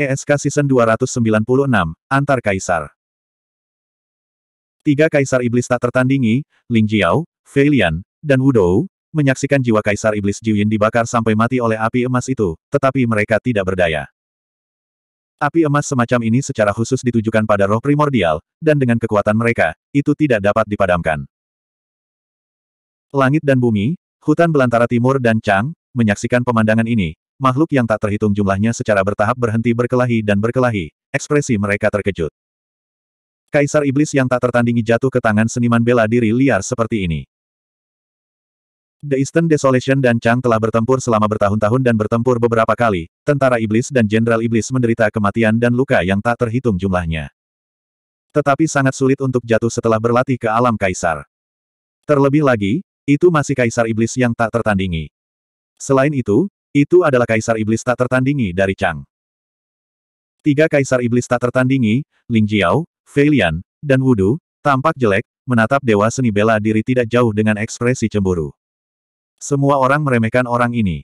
ESK Season 296, Antar Kaisar. Tiga kaisar iblis tak tertandingi, Ling Jiao, Fei Lian, dan Wudou, menyaksikan jiwa kaisar iblis Jiuyin dibakar sampai mati oleh api emas itu, tetapi mereka tidak berdaya. Api emas semacam ini secara khusus ditujukan pada roh primordial, dan dengan kekuatan mereka, itu tidak dapat dipadamkan. Langit dan bumi, hutan belantara timur dan Chang, menyaksikan pemandangan ini, makhluk yang tak terhitung jumlahnya secara bertahap berhenti berkelahi dan berkelahi, ekspresi mereka terkejut. Kaisar Iblis yang tak tertandingi jatuh ke tangan seniman bela diri liar seperti ini. The Eastern Desolation dan Chang telah bertempur selama bertahun-tahun dan bertempur beberapa kali, tentara iblis dan jenderal iblis menderita kematian dan luka yang tak terhitung jumlahnya. Tetapi sangat sulit untuk jatuh setelah berlatih ke alam kaisar. Terlebih lagi, itu masih kaisar iblis yang tak tertandingi. Selain itu, itu adalah kaisar iblis tak tertandingi dari Chang. Tiga kaisar iblis tak tertandingi, Ling Jiao, Fei Lian, dan Wudu, tampak jelek, menatap dewa seni bela diri tidak jauh dengan ekspresi cemburu. Semua orang meremehkan orang ini.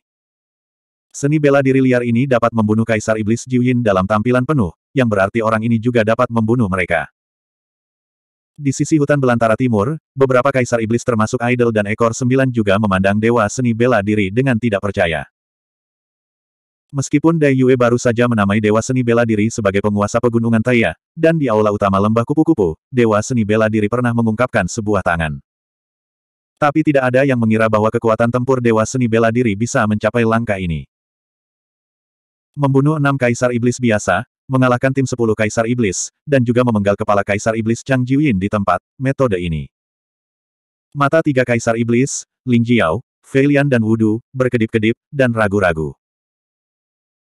Seni bela diri liar ini dapat membunuh kaisar iblis Jiuyin dalam tampilan penuh, yang berarti orang ini juga dapat membunuh mereka. Di sisi hutan belantara timur, beberapa kaisar iblis termasuk idol dan ekor sembilan juga memandang dewa seni bela diri dengan tidak percaya. Meskipun Dai Yue baru saja menamai Dewa Seni Bela Diri sebagai penguasa pegunungan Taiya, dan di aula utama lembah kupu-kupu, Dewa Seni Bela Diri pernah mengungkapkan sebuah tangan. Tapi tidak ada yang mengira bahwa kekuatan tempur Dewa Seni Bela Diri bisa mencapai langkah ini. Membunuh enam kaisar iblis biasa, mengalahkan tim sepuluh kaisar iblis, dan juga memenggal kepala kaisar iblis Chang Jiuyin di tempat, metode ini. Mata tiga kaisar iblis, Ling Jiao, Fei Lian dan Wudu, berkedip-kedip, dan ragu-ragu.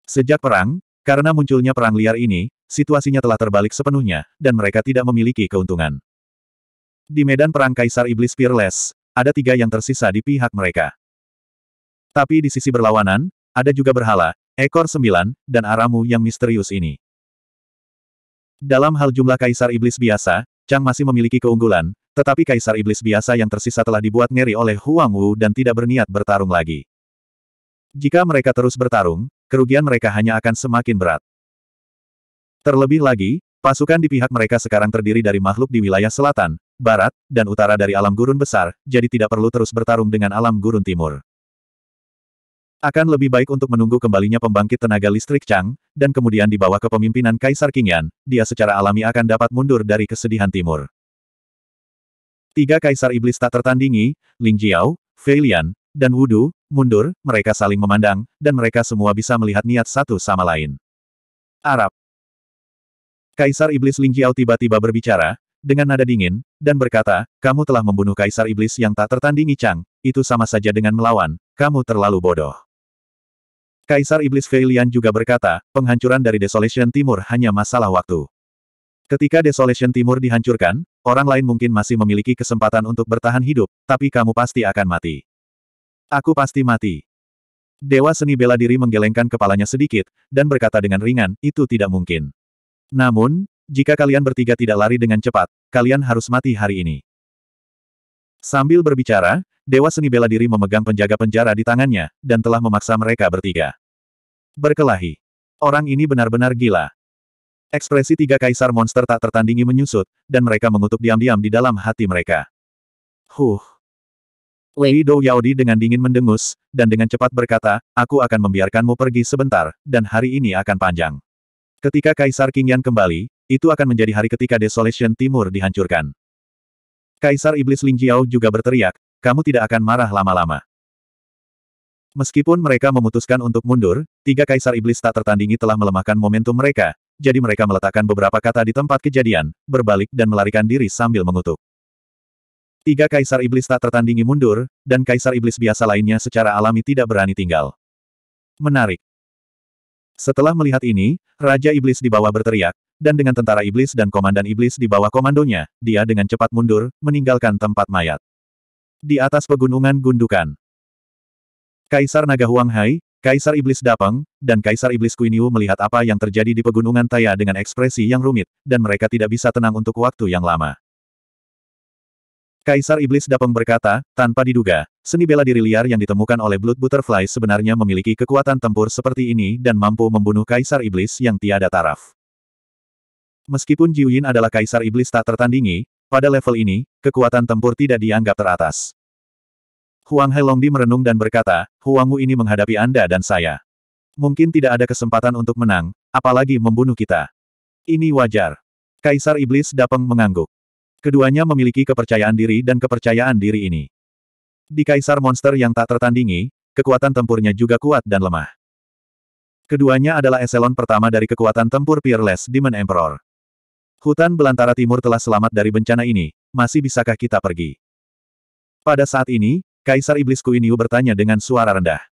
Sejak perang, karena munculnya perang liar ini, situasinya telah terbalik sepenuhnya, dan mereka tidak memiliki keuntungan. Di medan perang Kaisar Iblis Peerless, ada tiga yang tersisa di pihak mereka. Tapi di sisi berlawanan, ada juga berhala, ekor sembilan, dan aramu yang misterius ini. Dalam hal jumlah Kaisar Iblis biasa, Chang masih memiliki keunggulan, tetapi Kaisar Iblis biasa yang tersisa telah dibuat ngeri oleh Huang Wu dan tidak berniat bertarung lagi. Jika mereka terus bertarung, kerugian mereka hanya akan semakin berat. Terlebih lagi, pasukan di pihak mereka sekarang terdiri dari makhluk di wilayah selatan, barat, dan utara dari alam gurun besar, jadi tidak perlu terus bertarung dengan alam gurun timur. Akan lebih baik untuk menunggu kembalinya pembangkit tenaga listrik Chang, dan kemudian dibawa ke pemimpinan Kaisar Qingyan, dia secara alami akan dapat mundur dari kesedihan timur. Tiga Kaisar Iblis tak tertandingi, Ling Jiao, Fei Lian, dan Wudu, mundur, mereka saling memandang, dan mereka semua bisa melihat niat satu sama lain. Arab. Kaisar Iblis Ling Jiao tiba-tiba berbicara, dengan nada dingin, dan berkata, kamu telah membunuh Kaisar Iblis yang tak tertandingi Chang, itu sama saja dengan melawan, kamu terlalu bodoh. Kaisar Iblis Fei juga berkata, penghancuran dari Desolation Timur hanya masalah waktu. Ketika Desolation Timur dihancurkan, orang lain mungkin masih memiliki kesempatan untuk bertahan hidup, tapi kamu pasti akan mati. Aku pasti mati. Dewa seni bela diri menggelengkan kepalanya sedikit, dan berkata dengan ringan, itu tidak mungkin. Namun, jika kalian bertiga tidak lari dengan cepat, kalian harus mati hari ini. Sambil berbicara, Dewa seni bela diri memegang penjaga penjara di tangannya, dan telah memaksa mereka bertiga. Berkelahi. Orang ini benar-benar gila. Ekspresi tiga kaisar monster tak tertandingi menyusut, dan mereka mengutuk diam-diam di dalam hati mereka. Huh. Lei Dou Yaodi dengan dingin mendengus, dan dengan cepat berkata, aku akan membiarkanmu pergi sebentar, dan hari ini akan panjang. Ketika Kaisar King Yan kembali, itu akan menjadi hari ketika Desolation Timur dihancurkan. Kaisar Iblis Ling Jiao juga berteriak, kamu tidak akan marah lama-lama. Meskipun mereka memutuskan untuk mundur, tiga kaisar iblis tak tertandingi telah melemahkan momentum mereka, jadi mereka meletakkan beberapa kata di tempat kejadian, berbalik dan melarikan diri sambil mengutuk. Tiga kaisar iblis tak tertandingi mundur, dan kaisar iblis biasa lainnya secara alami tidak berani tinggal. Menarik. Setelah melihat ini, Raja Iblis di bawah berteriak, dan dengan tentara iblis dan komandan iblis di bawah komandonya, dia dengan cepat mundur, meninggalkan tempat mayat. Di atas pegunungan gundukan. Kaisar Naga Huang Hai, Kaisar Iblis Dapeng, dan Kaisar Iblis Kuiniu melihat apa yang terjadi di pegunungan Taya dengan ekspresi yang rumit, dan mereka tidak bisa tenang untuk waktu yang lama. Kaisar Iblis Dapeng berkata, tanpa diduga, seni bela diri liar yang ditemukan oleh Blood Butterfly sebenarnya memiliki kekuatan tempur seperti ini dan mampu membunuh Kaisar Iblis yang tiada taraf. Meskipun Yin adalah Kaisar Iblis tak tertandingi, pada level ini, kekuatan tempur tidak dianggap teratas. Huang Helongdi merenung dan berkata, Wu ini menghadapi Anda dan saya. Mungkin tidak ada kesempatan untuk menang, apalagi membunuh kita. Ini wajar. Kaisar Iblis Dapeng mengangguk. Keduanya memiliki kepercayaan diri dan kepercayaan diri ini. Di kaisar monster yang tak tertandingi, kekuatan tempurnya juga kuat dan lemah. Keduanya adalah eselon pertama dari kekuatan tempur Peerless Demon Emperor. Hutan belantara timur telah selamat dari bencana ini, masih bisakah kita pergi? Pada saat ini, Kaisar Iblis Kuiniu bertanya dengan suara rendah.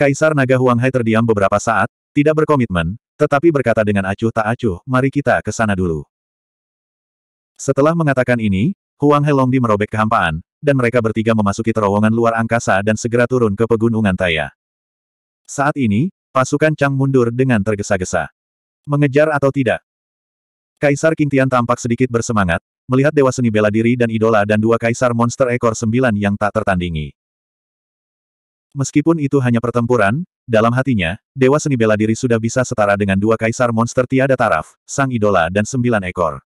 Kaisar Naga Huanghai terdiam beberapa saat, tidak berkomitmen, tetapi berkata dengan acuh tak acuh, mari kita ke sana dulu. Setelah mengatakan ini, Huang Helong di merobek kehampaan, dan mereka bertiga memasuki terowongan luar angkasa dan segera turun ke pegunungan Taya. Saat ini, pasukan Chang mundur dengan tergesa-gesa. Mengejar atau tidak? Kaisar Kintian tampak sedikit bersemangat, melihat dewa seni bela diri dan idola dan dua kaisar monster ekor sembilan yang tak tertandingi. Meskipun itu hanya pertempuran, dalam hatinya, dewa seni bela diri sudah bisa setara dengan dua kaisar monster tiada taraf, sang idola dan sembilan ekor.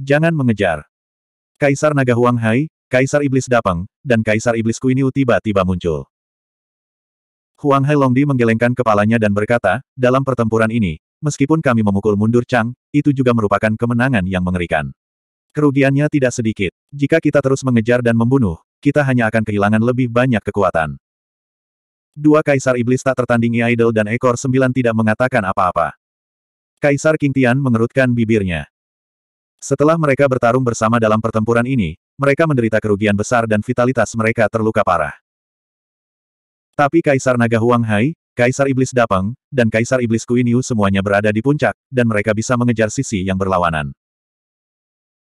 Jangan mengejar. Kaisar Naga Huang Hai, Kaisar Iblis Dapeng, dan Kaisar Iblis Kuiniu tiba-tiba muncul. Huang Hai Longdi menggelengkan kepalanya dan berkata, dalam pertempuran ini, meskipun kami memukul mundur Chang, itu juga merupakan kemenangan yang mengerikan. Kerugiannya tidak sedikit. Jika kita terus mengejar dan membunuh, kita hanya akan kehilangan lebih banyak kekuatan. Dua kaisar iblis tak tertandingi Idol dan Ekor Sembilan tidak mengatakan apa-apa. Kaisar King Tian mengerutkan bibirnya. Setelah mereka bertarung bersama dalam pertempuran ini, mereka menderita kerugian besar dan vitalitas mereka terluka parah. Tapi Kaisar Naga Huang Hai, Kaisar Iblis Dapeng, dan Kaisar Iblis Yu semuanya berada di puncak, dan mereka bisa mengejar sisi yang berlawanan.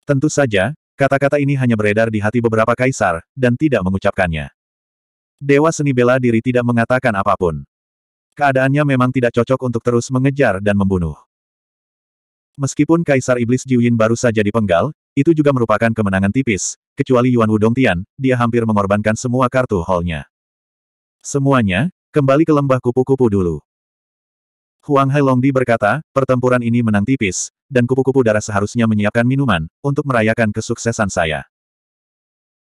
Tentu saja, kata-kata ini hanya beredar di hati beberapa kaisar, dan tidak mengucapkannya. Dewa seni bela diri tidak mengatakan apapun. Keadaannya memang tidak cocok untuk terus mengejar dan membunuh. Meskipun Kaisar Iblis Jiuyin baru saja dipenggal, itu juga merupakan kemenangan tipis, kecuali Yuan Wudong Tian, dia hampir mengorbankan semua kartu hall-nya. Semuanya, kembali ke lembah kupu-kupu dulu. Huang Hai Longdi berkata, pertempuran ini menang tipis, dan kupu-kupu darah seharusnya menyiapkan minuman, untuk merayakan kesuksesan saya.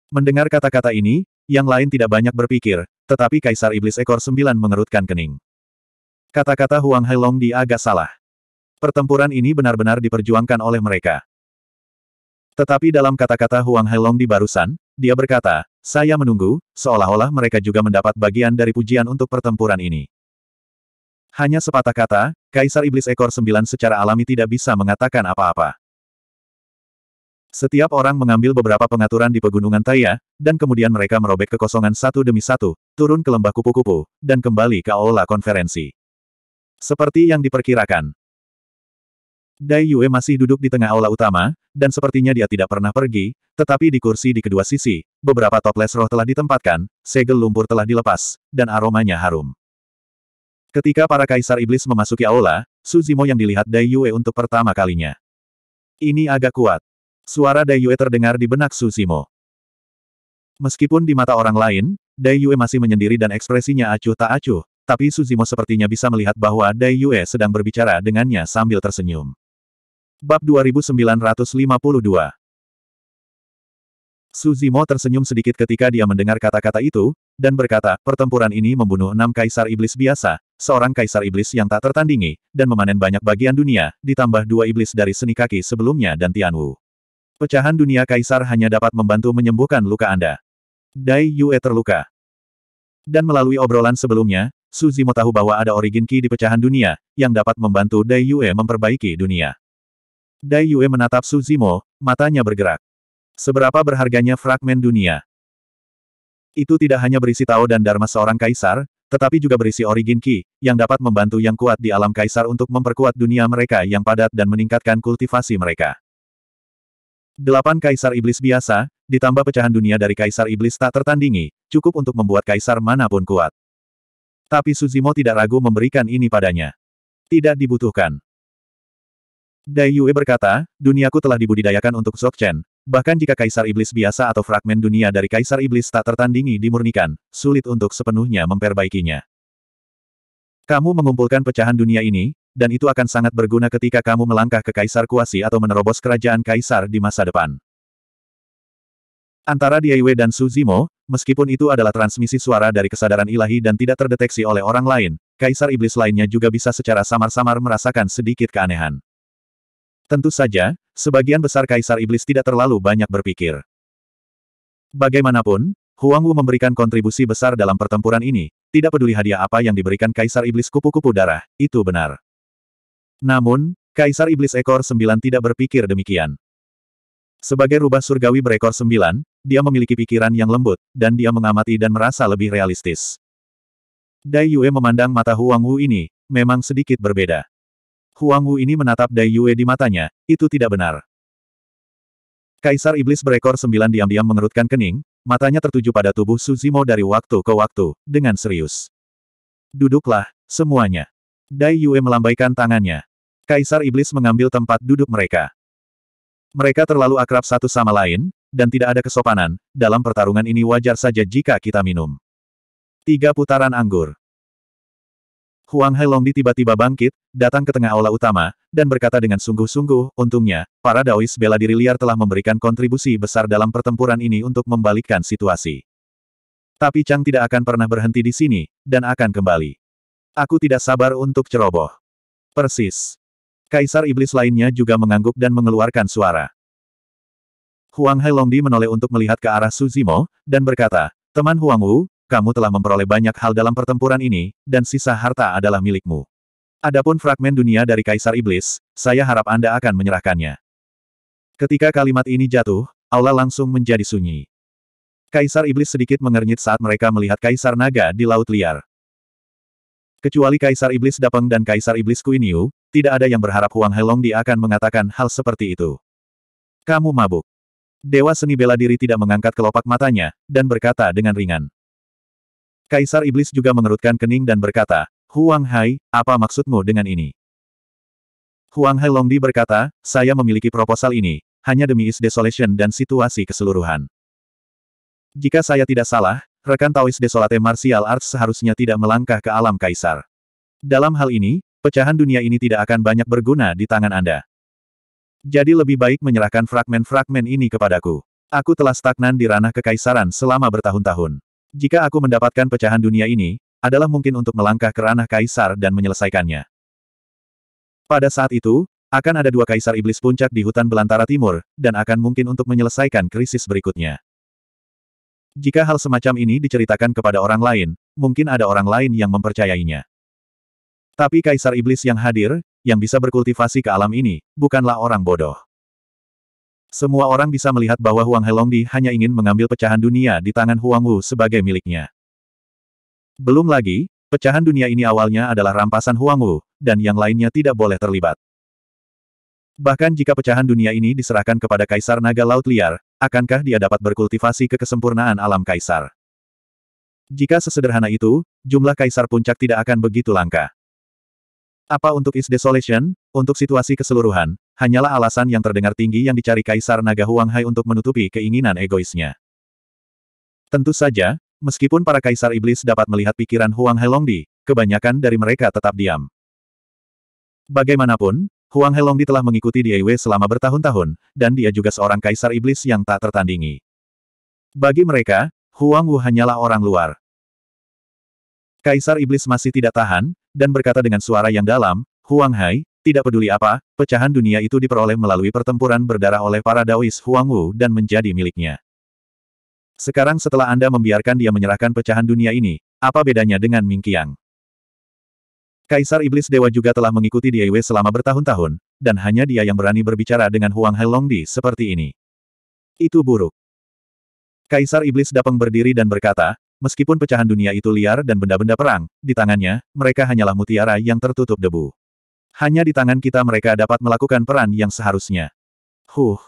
Mendengar kata-kata ini, yang lain tidak banyak berpikir, tetapi Kaisar Iblis Ekor Sembilan mengerutkan kening. Kata-kata Huang Hai Longdi agak salah. Pertempuran ini benar-benar diperjuangkan oleh mereka. Tetapi dalam kata-kata Huang Heilong di barusan, dia berkata, saya menunggu, seolah-olah mereka juga mendapat bagian dari pujian untuk pertempuran ini. Hanya sepatah kata, Kaisar Iblis Ekor Sembilan secara alami tidak bisa mengatakan apa-apa. Setiap orang mengambil beberapa pengaturan di pegunungan Taya, dan kemudian mereka merobek kekosongan satu demi satu, turun ke lembah kupu-kupu, dan kembali ke aula konferensi. Seperti yang diperkirakan, Dai Yue masih duduk di tengah aula utama, dan sepertinya dia tidak pernah pergi, tetapi di kursi di kedua sisi, beberapa toples roh telah ditempatkan, segel lumpur telah dilepas, dan aromanya harum. Ketika para kaisar iblis memasuki aula, Suzimo yang dilihat Dai Yue untuk pertama kalinya. Ini agak kuat. Suara Dai Yue terdengar di benak Suzimo. Meskipun di mata orang lain, Dai Yue masih menyendiri dan ekspresinya acuh tak acuh, tapi Suzimo sepertinya bisa melihat bahwa Dai Yue sedang berbicara dengannya sambil tersenyum. Bab 2952 Suzimo tersenyum sedikit ketika dia mendengar kata-kata itu, dan berkata, pertempuran ini membunuh enam kaisar iblis biasa, seorang kaisar iblis yang tak tertandingi, dan memanen banyak bagian dunia, ditambah dua iblis dari seni kaki sebelumnya dan Tianwu. Pecahan dunia kaisar hanya dapat membantu menyembuhkan luka Anda. Dai Yue terluka. Dan melalui obrolan sebelumnya, Suzimo tahu bahwa ada origin ki di pecahan dunia, yang dapat membantu Dai Yue memperbaiki dunia. Dai Yue menatap Suzimo, matanya bergerak. Seberapa berharganya fragmen dunia? Itu tidak hanya berisi Tao dan Dharma seorang kaisar, tetapi juga berisi origin Qi, yang dapat membantu yang kuat di alam kaisar untuk memperkuat dunia mereka yang padat dan meningkatkan kultivasi mereka. Delapan kaisar iblis biasa, ditambah pecahan dunia dari kaisar iblis tak tertandingi, cukup untuk membuat kaisar manapun kuat. Tapi Suzimo tidak ragu memberikan ini padanya. Tidak dibutuhkan. Dai Yue berkata, duniaku telah dibudidayakan untuk Chen. bahkan jika kaisar iblis biasa atau fragmen dunia dari kaisar iblis tak tertandingi dimurnikan, sulit untuk sepenuhnya memperbaikinya. Kamu mengumpulkan pecahan dunia ini, dan itu akan sangat berguna ketika kamu melangkah ke kaisar kuasi atau menerobos kerajaan kaisar di masa depan. Antara Diaiwe dan Suzimo, meskipun itu adalah transmisi suara dari kesadaran ilahi dan tidak terdeteksi oleh orang lain, kaisar iblis lainnya juga bisa secara samar-samar merasakan sedikit keanehan. Tentu saja, sebagian besar kaisar iblis tidak terlalu banyak berpikir. Bagaimanapun, Huang Wu memberikan kontribusi besar dalam pertempuran ini, tidak peduli hadiah apa yang diberikan kaisar iblis kupu-kupu darah, itu benar. Namun, kaisar iblis ekor sembilan tidak berpikir demikian. Sebagai rubah surgawi berekor sembilan, dia memiliki pikiran yang lembut, dan dia mengamati dan merasa lebih realistis. Dai Yue memandang mata Huang Wu ini, memang sedikit berbeda. Huang Wu ini menatap Dai Yue di matanya, itu tidak benar. Kaisar Iblis berekor sembilan diam-diam mengerutkan kening, matanya tertuju pada tubuh Suzimo dari waktu ke waktu, dengan serius. Duduklah, semuanya. Dai Yue melambaikan tangannya. Kaisar Iblis mengambil tempat duduk mereka. Mereka terlalu akrab satu sama lain, dan tidak ada kesopanan, dalam pertarungan ini wajar saja jika kita minum. Tiga putaran anggur. Huang Hai Longdi tiba-tiba bangkit, datang ke tengah aula utama, dan berkata dengan sungguh-sungguh, untungnya, para daois bela diri liar telah memberikan kontribusi besar dalam pertempuran ini untuk membalikkan situasi. Tapi Chang tidak akan pernah berhenti di sini, dan akan kembali. Aku tidak sabar untuk ceroboh. Persis. Kaisar iblis lainnya juga mengangguk dan mengeluarkan suara. Huang Hai Longdi menoleh untuk melihat ke arah Suzimo, dan berkata, Teman Huang Wu, kamu telah memperoleh banyak hal dalam pertempuran ini, dan sisa harta adalah milikmu. Adapun fragmen dunia dari Kaisar Iblis, saya harap Anda akan menyerahkannya. Ketika kalimat ini jatuh, aula langsung menjadi sunyi. Kaisar Iblis sedikit mengernyit saat mereka melihat Kaisar Naga di Laut Liar. Kecuali Kaisar Iblis Dapeng dan Kaisar Iblis Kuiniu, tidak ada yang berharap Huang Helong dia akan mengatakan hal seperti itu. Kamu mabuk. Dewa seni bela diri tidak mengangkat kelopak matanya, dan berkata dengan ringan. Kaisar Iblis juga mengerutkan kening dan berkata, Huang Hai, apa maksudmu dengan ini? Huang Hai Longdi berkata, saya memiliki proposal ini, hanya demi Is Desolation dan situasi keseluruhan. Jika saya tidak salah, rekan Taois Desolate Martial Arts seharusnya tidak melangkah ke alam kaisar. Dalam hal ini, pecahan dunia ini tidak akan banyak berguna di tangan Anda. Jadi lebih baik menyerahkan fragmen-fragmen ini kepadaku. Aku telah stagnan di ranah kekaisaran selama bertahun-tahun. Jika aku mendapatkan pecahan dunia ini, adalah mungkin untuk melangkah ke ranah kaisar dan menyelesaikannya. Pada saat itu, akan ada dua kaisar iblis puncak di hutan belantara timur, dan akan mungkin untuk menyelesaikan krisis berikutnya. Jika hal semacam ini diceritakan kepada orang lain, mungkin ada orang lain yang mempercayainya. Tapi kaisar iblis yang hadir, yang bisa berkultivasi ke alam ini, bukanlah orang bodoh. Semua orang bisa melihat bahwa Huang Helongdi hanya ingin mengambil pecahan dunia di tangan Huang Wu sebagai miliknya. Belum lagi, pecahan dunia ini awalnya adalah rampasan Huang Wu, dan yang lainnya tidak boleh terlibat. Bahkan jika pecahan dunia ini diserahkan kepada Kaisar Naga Laut Liar, akankah dia dapat berkultivasi ke kesempurnaan alam Kaisar? Jika sesederhana itu, jumlah Kaisar Puncak tidak akan begitu langka. Apa untuk Is Desolation, untuk situasi keseluruhan, hanyalah alasan yang terdengar tinggi yang dicari Kaisar Naga huang hai untuk menutupi keinginan egoisnya. Tentu saja, meskipun para Kaisar Iblis dapat melihat pikiran Huang hai Longdi, kebanyakan dari mereka tetap diam. Bagaimanapun, Huang hai Helongdi telah mengikuti Diaiwe selama bertahun-tahun, dan dia juga seorang Kaisar Iblis yang tak tertandingi. Bagi mereka, Huang Wu hanyalah orang luar. Kaisar Iblis masih tidak tahan, dan berkata dengan suara yang dalam, Huang Hai, tidak peduli apa, pecahan dunia itu diperoleh melalui pertempuran berdarah oleh para Daois Huang Wu dan menjadi miliknya. Sekarang setelah Anda membiarkan dia menyerahkan pecahan dunia ini, apa bedanya dengan Ming Qiang? Kaisar Iblis Dewa juga telah mengikuti DIY selama bertahun-tahun, dan hanya dia yang berani berbicara dengan Huang Di seperti ini. Itu buruk. Kaisar Iblis Dapeng berdiri dan berkata, meskipun pecahan dunia itu liar dan benda-benda perang, di tangannya, mereka hanyalah mutiara yang tertutup debu. Hanya di tangan kita mereka dapat melakukan peran yang seharusnya. Huh.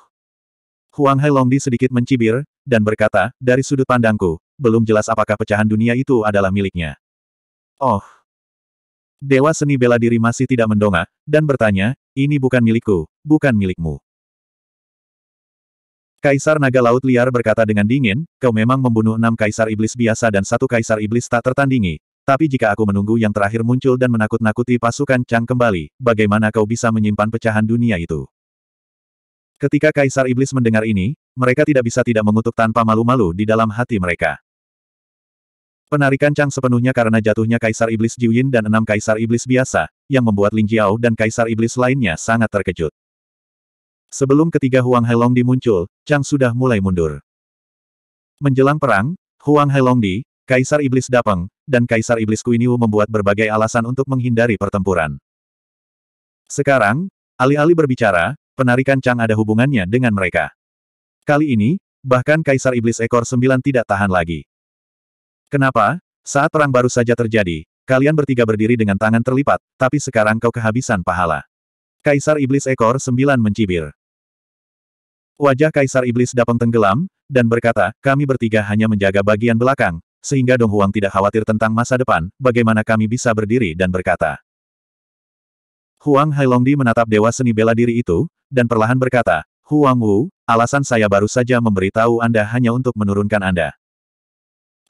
Huang Longdi sedikit mencibir, dan berkata, dari sudut pandangku, belum jelas apakah pecahan dunia itu adalah miliknya. Oh. Dewa seni bela diri masih tidak mendongak, dan bertanya, ini bukan milikku, bukan milikmu. Kaisar Naga Laut Liar berkata dengan dingin, kau memang membunuh enam kaisar iblis biasa dan satu kaisar iblis tak tertandingi, tapi jika aku menunggu yang terakhir muncul dan menakut-nakuti pasukan Chang kembali, bagaimana kau bisa menyimpan pecahan dunia itu? Ketika Kaisar Iblis mendengar ini, mereka tidak bisa tidak mengutuk tanpa malu-malu di dalam hati mereka. Penarikan Chang sepenuhnya karena jatuhnya Kaisar Iblis Jiuyin dan enam Kaisar Iblis biasa, yang membuat Ling Jiao dan Kaisar Iblis lainnya sangat terkejut. Sebelum ketiga Huang Heilongdi muncul, Chang sudah mulai mundur. Menjelang perang, Huang Heilongdi, Kaisar Iblis Dapeng, dan Kaisar Iblis Kuiniu membuat berbagai alasan untuk menghindari pertempuran. Sekarang, alih-alih berbicara, penarikan Chang ada hubungannya dengan mereka. Kali ini, bahkan Kaisar Iblis Ekor Sembilan tidak tahan lagi. Kenapa? Saat perang baru saja terjadi, kalian bertiga berdiri dengan tangan terlipat, tapi sekarang kau kehabisan pahala. Kaisar Iblis Ekor Sembilan mencibir. Wajah Kaisar Iblis Dapeng tenggelam, dan berkata, kami bertiga hanya menjaga bagian belakang, sehingga Dong Huang tidak khawatir tentang masa depan, bagaimana kami bisa berdiri dan berkata. Huang Hailongdi menatap dewa seni bela diri itu, dan perlahan berkata, Huang Wu, alasan saya baru saja memberitahu Anda hanya untuk menurunkan Anda.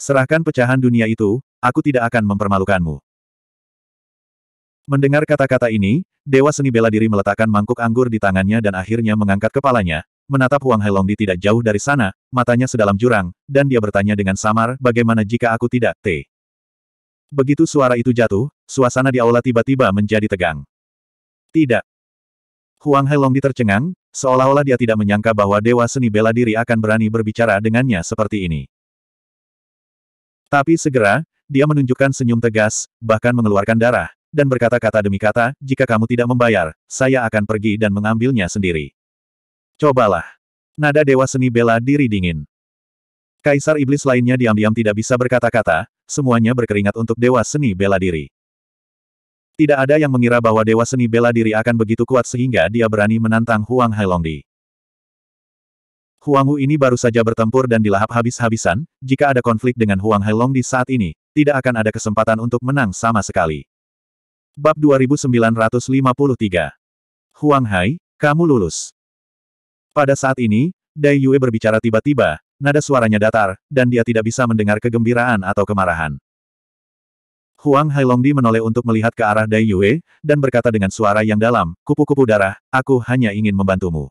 Serahkan pecahan dunia itu, aku tidak akan mempermalukanmu. Mendengar kata-kata ini, Dewa Seni Bela Diri meletakkan mangkuk anggur di tangannya dan akhirnya mengangkat kepalanya, menatap Huang Heilong di tidak jauh dari sana, matanya sedalam jurang, dan dia bertanya dengan samar, bagaimana jika aku tidak, T. Begitu suara itu jatuh, suasana di aula tiba-tiba menjadi tegang. Tidak. Huang Helong tercengang, seolah-olah dia tidak menyangka bahwa Dewa Seni Bela Diri akan berani berbicara dengannya seperti ini. Tapi segera, dia menunjukkan senyum tegas, bahkan mengeluarkan darah, dan berkata-kata demi kata, jika kamu tidak membayar, saya akan pergi dan mengambilnya sendiri. Cobalah. Nada Dewa Seni bela diri dingin. Kaisar Iblis lainnya diam-diam tidak bisa berkata-kata, semuanya berkeringat untuk Dewa Seni bela diri. Tidak ada yang mengira bahwa Dewa Seni bela diri akan begitu kuat sehingga dia berani menantang Huang Hailongdi. Huang Wu ini baru saja bertempur dan dilahap habis-habisan, jika ada konflik dengan Huang di saat ini, tidak akan ada kesempatan untuk menang sama sekali. Bab 2953 Huang Hai, kamu lulus. Pada saat ini, Dai Yue berbicara tiba-tiba, nada suaranya datar, dan dia tidak bisa mendengar kegembiraan atau kemarahan. Huang Hailongdi menoleh untuk melihat ke arah Dai Yue, dan berkata dengan suara yang dalam, kupu-kupu darah, aku hanya ingin membantumu.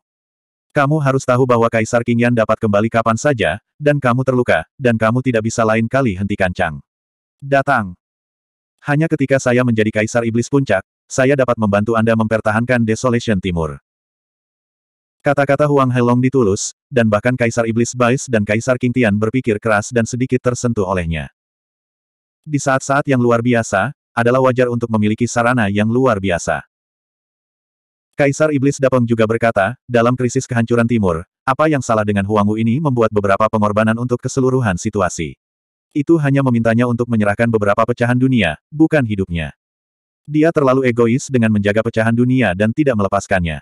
Kamu harus tahu bahwa Kaisar Qingyan dapat kembali kapan saja, dan kamu terluka, dan kamu tidak bisa lain kali hentikan Chang. Datang. Hanya ketika saya menjadi Kaisar Iblis Puncak, saya dapat membantu Anda mempertahankan Desolation Timur. Kata-kata Huang Helong ditulus, dan bahkan Kaisar Iblis Bais dan Kaisar King Tian berpikir keras dan sedikit tersentuh olehnya. Di saat-saat yang luar biasa, adalah wajar untuk memiliki sarana yang luar biasa. Kaisar Iblis Dapeng juga berkata, dalam krisis kehancuran timur, apa yang salah dengan Huangwu ini membuat beberapa pengorbanan untuk keseluruhan situasi. Itu hanya memintanya untuk menyerahkan beberapa pecahan dunia, bukan hidupnya. Dia terlalu egois dengan menjaga pecahan dunia dan tidak melepaskannya.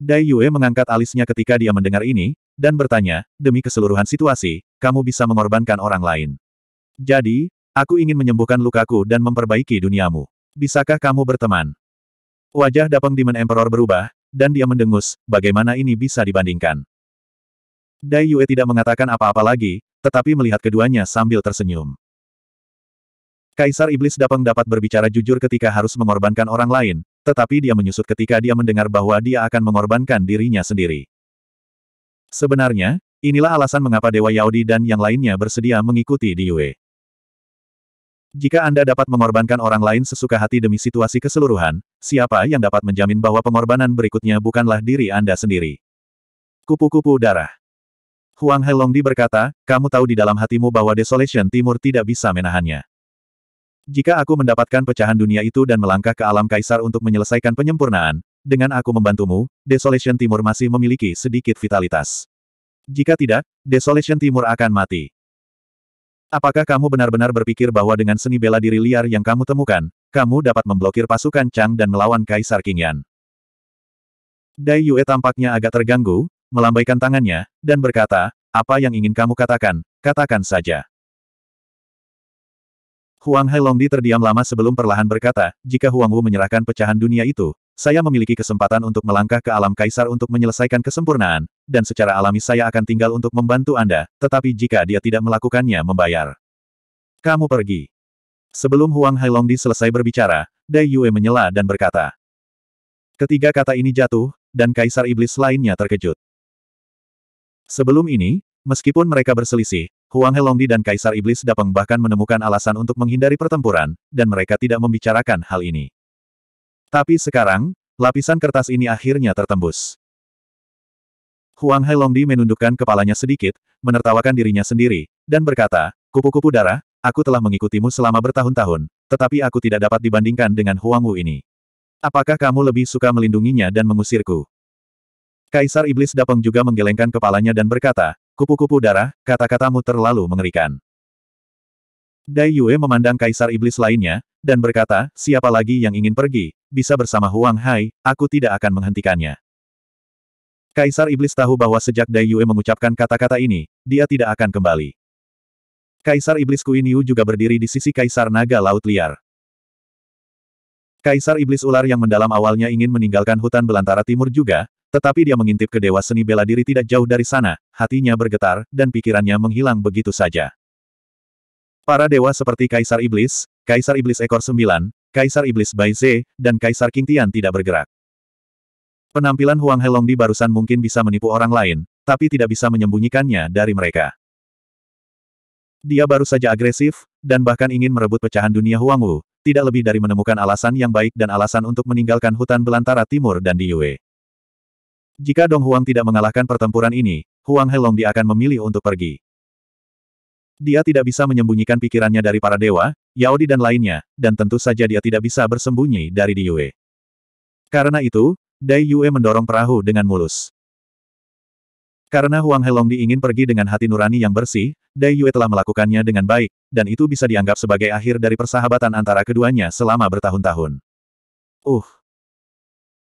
Dai Yue mengangkat alisnya ketika dia mendengar ini, dan bertanya, demi keseluruhan situasi, kamu bisa mengorbankan orang lain. Jadi, aku ingin menyembuhkan lukaku dan memperbaiki duniamu. Bisakah kamu berteman? Wajah Dapeng Demon Emperor berubah, dan dia mendengus, bagaimana ini bisa dibandingkan. Dai Yue tidak mengatakan apa-apa lagi, tetapi melihat keduanya sambil tersenyum. Kaisar Iblis Dapeng dapat berbicara jujur ketika harus mengorbankan orang lain, tetapi dia menyusut ketika dia mendengar bahwa dia akan mengorbankan dirinya sendiri. Sebenarnya, inilah alasan mengapa Dewa Yaudi dan yang lainnya bersedia mengikuti Di Yue. Jika Anda dapat mengorbankan orang lain sesuka hati demi situasi keseluruhan, siapa yang dapat menjamin bahwa pengorbanan berikutnya bukanlah diri Anda sendiri? Kupu-kupu darah. Huang Helongdi berkata, kamu tahu di dalam hatimu bahwa Desolation Timur tidak bisa menahannya. Jika aku mendapatkan pecahan dunia itu dan melangkah ke alam kaisar untuk menyelesaikan penyempurnaan, dengan aku membantumu, Desolation Timur masih memiliki sedikit vitalitas. Jika tidak, Desolation Timur akan mati. Apakah kamu benar-benar berpikir bahwa dengan seni bela diri liar yang kamu temukan, kamu dapat memblokir pasukan Chang dan melawan Kaisar Qingyan? Dai Yue tampaknya agak terganggu, melambaikan tangannya, dan berkata, apa yang ingin kamu katakan, katakan saja. Huang Longdi terdiam lama sebelum perlahan berkata, jika Huang Wu menyerahkan pecahan dunia itu, saya memiliki kesempatan untuk melangkah ke alam kaisar untuk menyelesaikan kesempurnaan, dan secara alami saya akan tinggal untuk membantu Anda, tetapi jika dia tidak melakukannya membayar. Kamu pergi. Sebelum Huang Longdi selesai berbicara, Dai Yue menyela dan berkata. Ketiga kata ini jatuh, dan kaisar iblis lainnya terkejut. Sebelum ini, Meskipun mereka berselisih, Huang Helongdi dan Kaisar Iblis Dapeng bahkan menemukan alasan untuk menghindari pertempuran, dan mereka tidak membicarakan hal ini. Tapi sekarang, lapisan kertas ini akhirnya tertembus. Huang Helongdi menundukkan kepalanya sedikit, menertawakan dirinya sendiri, dan berkata, Kupu-kupu darah, aku telah mengikutimu selama bertahun-tahun, tetapi aku tidak dapat dibandingkan dengan Huang Wu ini. Apakah kamu lebih suka melindunginya dan mengusirku? Kaisar Iblis Dapeng juga menggelengkan kepalanya dan berkata, Kupu-kupu darah, kata-katamu terlalu mengerikan. Dai Yue memandang kaisar iblis lainnya, dan berkata, siapa lagi yang ingin pergi, bisa bersama Huang Hai, aku tidak akan menghentikannya. Kaisar iblis tahu bahwa sejak Dai Yue mengucapkan kata-kata ini, dia tidak akan kembali. Kaisar iblis Kuin Yu juga berdiri di sisi kaisar naga laut liar. Kaisar iblis ular yang mendalam awalnya ingin meninggalkan hutan belantara timur juga, tetapi dia mengintip ke dewa seni bela diri tidak jauh dari sana, hatinya bergetar, dan pikirannya menghilang begitu saja. Para dewa seperti Kaisar Iblis, Kaisar Iblis Ekor Sembilan, Kaisar Iblis Bai Ze, dan Kaisar King Tian tidak bergerak. Penampilan Huang Helong di barusan mungkin bisa menipu orang lain, tapi tidak bisa menyembunyikannya dari mereka. Dia baru saja agresif, dan bahkan ingin merebut pecahan dunia Huang Wu, tidak lebih dari menemukan alasan yang baik dan alasan untuk meninggalkan hutan belantara timur dan di Yue. Jika Dong Huang tidak mengalahkan pertempuran ini, Huang Helong dia akan memilih untuk pergi. Dia tidak bisa menyembunyikan pikirannya dari para dewa, Di dan lainnya, dan tentu saja dia tidak bisa bersembunyi dari Di Yue. Karena itu, Dai Yue mendorong perahu dengan mulus. Karena Huang Helong ingin pergi dengan hati nurani yang bersih, Dai Yue telah melakukannya dengan baik, dan itu bisa dianggap sebagai akhir dari persahabatan antara keduanya selama bertahun-tahun. Uh,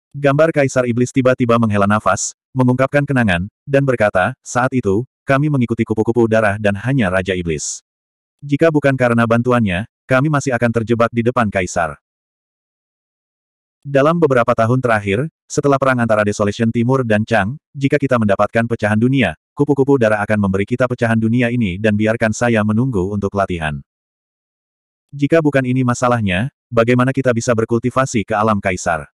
Gambar Kaisar Iblis tiba-tiba menghela nafas, mengungkapkan kenangan, dan berkata, saat itu, kami mengikuti kupu-kupu darah dan hanya Raja Iblis. Jika bukan karena bantuannya, kami masih akan terjebak di depan Kaisar. Dalam beberapa tahun terakhir, setelah perang antara Desolation Timur dan Chang, jika kita mendapatkan pecahan dunia, kupu-kupu darah akan memberi kita pecahan dunia ini dan biarkan saya menunggu untuk latihan. Jika bukan ini masalahnya, bagaimana kita bisa berkultivasi ke alam kaisar?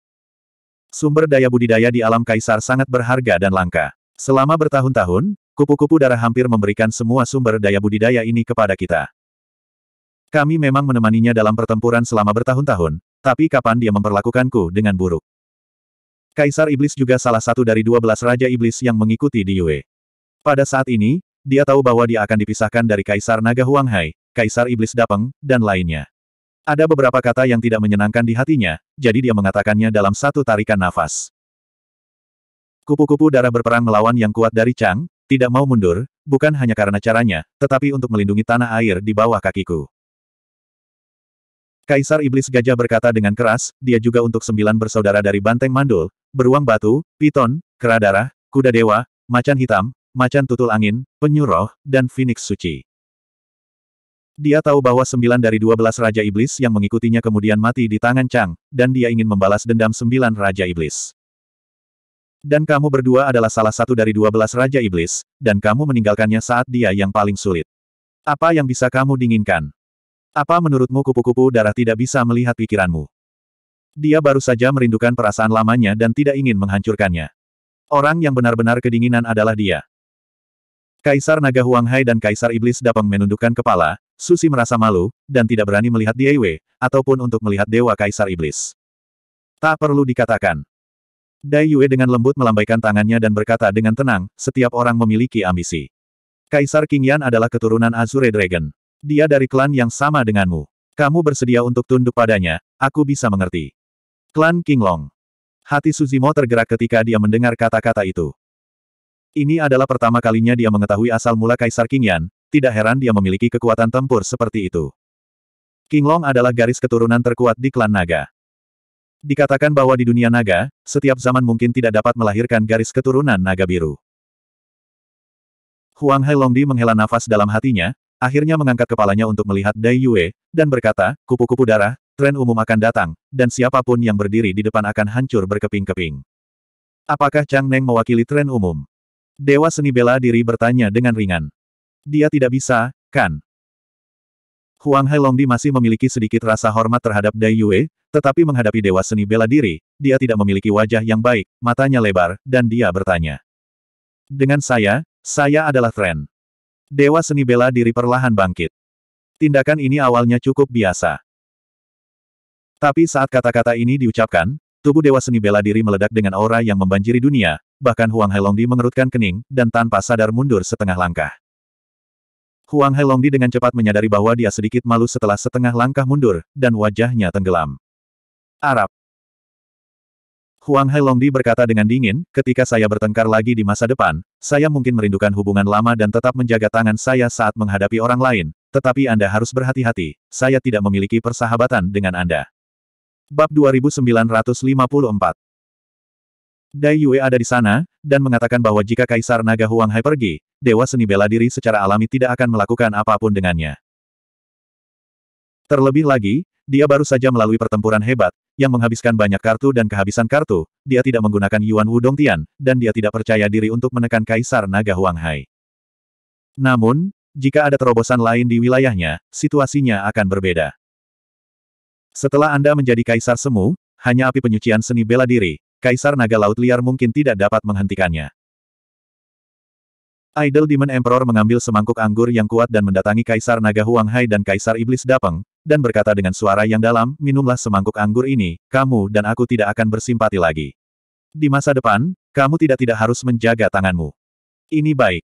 Sumber daya budidaya di alam kaisar sangat berharga dan langka. Selama bertahun-tahun, kupu-kupu darah hampir memberikan semua sumber daya budidaya ini kepada kita. Kami memang menemaninya dalam pertempuran selama bertahun-tahun, tapi kapan dia memperlakukanku dengan buruk? Kaisar Iblis juga salah satu dari dua belas Raja Iblis yang mengikuti di Yue. Pada saat ini, dia tahu bahwa dia akan dipisahkan dari Kaisar Naga Huanghai, Kaisar Iblis Dapeng, dan lainnya. Ada beberapa kata yang tidak menyenangkan di hatinya, jadi dia mengatakannya dalam satu tarikan nafas. Kupu-kupu darah berperang melawan yang kuat dari Chang, tidak mau mundur, bukan hanya karena caranya, tetapi untuk melindungi tanah air di bawah kakiku. Kaisar Iblis Gajah berkata dengan keras, dia juga untuk sembilan bersaudara dari Banteng Mandul, Beruang Batu, Piton, Kera Darah, Kuda Dewa, Macan Hitam, Macan Tutul Angin, Penyuroh, dan Phoenix Suci. Dia tahu bahwa sembilan dari dua belas Raja Iblis yang mengikutinya kemudian mati di tangan Chang, dan dia ingin membalas dendam sembilan Raja Iblis. Dan kamu berdua adalah salah satu dari dua belas Raja Iblis, dan kamu meninggalkannya saat dia yang paling sulit. Apa yang bisa kamu dinginkan? Apa menurutmu kupu-kupu darah tidak bisa melihat pikiranmu? Dia baru saja merindukan perasaan lamanya dan tidak ingin menghancurkannya. Orang yang benar-benar kedinginan adalah dia. Kaisar Naga Huang Hai dan Kaisar Iblis Dapeng menundukkan kepala, Susi merasa malu, dan tidak berani melihat Wei ataupun untuk melihat Dewa Kaisar Iblis. Tak perlu dikatakan. Dai Yue dengan lembut melambaikan tangannya dan berkata dengan tenang, setiap orang memiliki ambisi. Kaisar King Yan adalah keturunan Azure Dragon. Dia dari klan yang sama denganmu. Kamu bersedia untuk tunduk padanya, aku bisa mengerti. Klan King Long. Hati Suzimo tergerak ketika dia mendengar kata-kata itu. Ini adalah pertama kalinya dia mengetahui asal mula Kaisar Qingyan, tidak heran dia memiliki kekuatan tempur seperti itu. Qinglong adalah garis keturunan terkuat di klan naga. Dikatakan bahwa di dunia naga, setiap zaman mungkin tidak dapat melahirkan garis keturunan naga biru. Huang Longdi menghela nafas dalam hatinya, akhirnya mengangkat kepalanya untuk melihat Dai Yue, dan berkata, kupu-kupu darah, tren umum akan datang, dan siapapun yang berdiri di depan akan hancur berkeping-keping. Apakah Chang Neng mewakili tren umum? Dewa seni bela diri bertanya dengan ringan. Dia tidak bisa, kan? Huang Longdi masih memiliki sedikit rasa hormat terhadap Dai Yue, tetapi menghadapi dewa seni bela diri, dia tidak memiliki wajah yang baik, matanya lebar, dan dia bertanya. Dengan saya, saya adalah tren. Dewa seni bela diri perlahan bangkit. Tindakan ini awalnya cukup biasa. Tapi saat kata-kata ini diucapkan, tubuh dewa seni bela diri meledak dengan aura yang membanjiri dunia, bahkan Huang Helongdi mengerutkan kening, dan tanpa sadar mundur setengah langkah. Huang Helongdi dengan cepat menyadari bahwa dia sedikit malu setelah setengah langkah mundur, dan wajahnya tenggelam. Arab. Huang Helongdi berkata dengan dingin, ketika saya bertengkar lagi di masa depan, saya mungkin merindukan hubungan lama dan tetap menjaga tangan saya saat menghadapi orang lain, tetapi Anda harus berhati-hati, saya tidak memiliki persahabatan dengan Anda. Bab 2954 Dai Yue ada di sana, dan mengatakan bahwa jika Kaisar Naga Huang Hai pergi, Dewa Seni Bela Diri secara alami tidak akan melakukan apapun dengannya. Terlebih lagi, dia baru saja melalui pertempuran hebat, yang menghabiskan banyak kartu dan kehabisan kartu, dia tidak menggunakan Yuan Wudong Tian, dan dia tidak percaya diri untuk menekan Kaisar Naga Huang Hai. Namun, jika ada terobosan lain di wilayahnya, situasinya akan berbeda. Setelah Anda menjadi Kaisar Semu, hanya api penyucian seni bela diri, Kaisar Naga Laut Liar mungkin tidak dapat menghentikannya. Idol Demon Emperor mengambil semangkuk anggur yang kuat dan mendatangi Kaisar Naga Huang Hai dan Kaisar Iblis Dapeng, dan berkata dengan suara yang dalam, minumlah semangkuk anggur ini, kamu dan aku tidak akan bersimpati lagi. Di masa depan, kamu tidak-tidak harus menjaga tanganmu. Ini baik.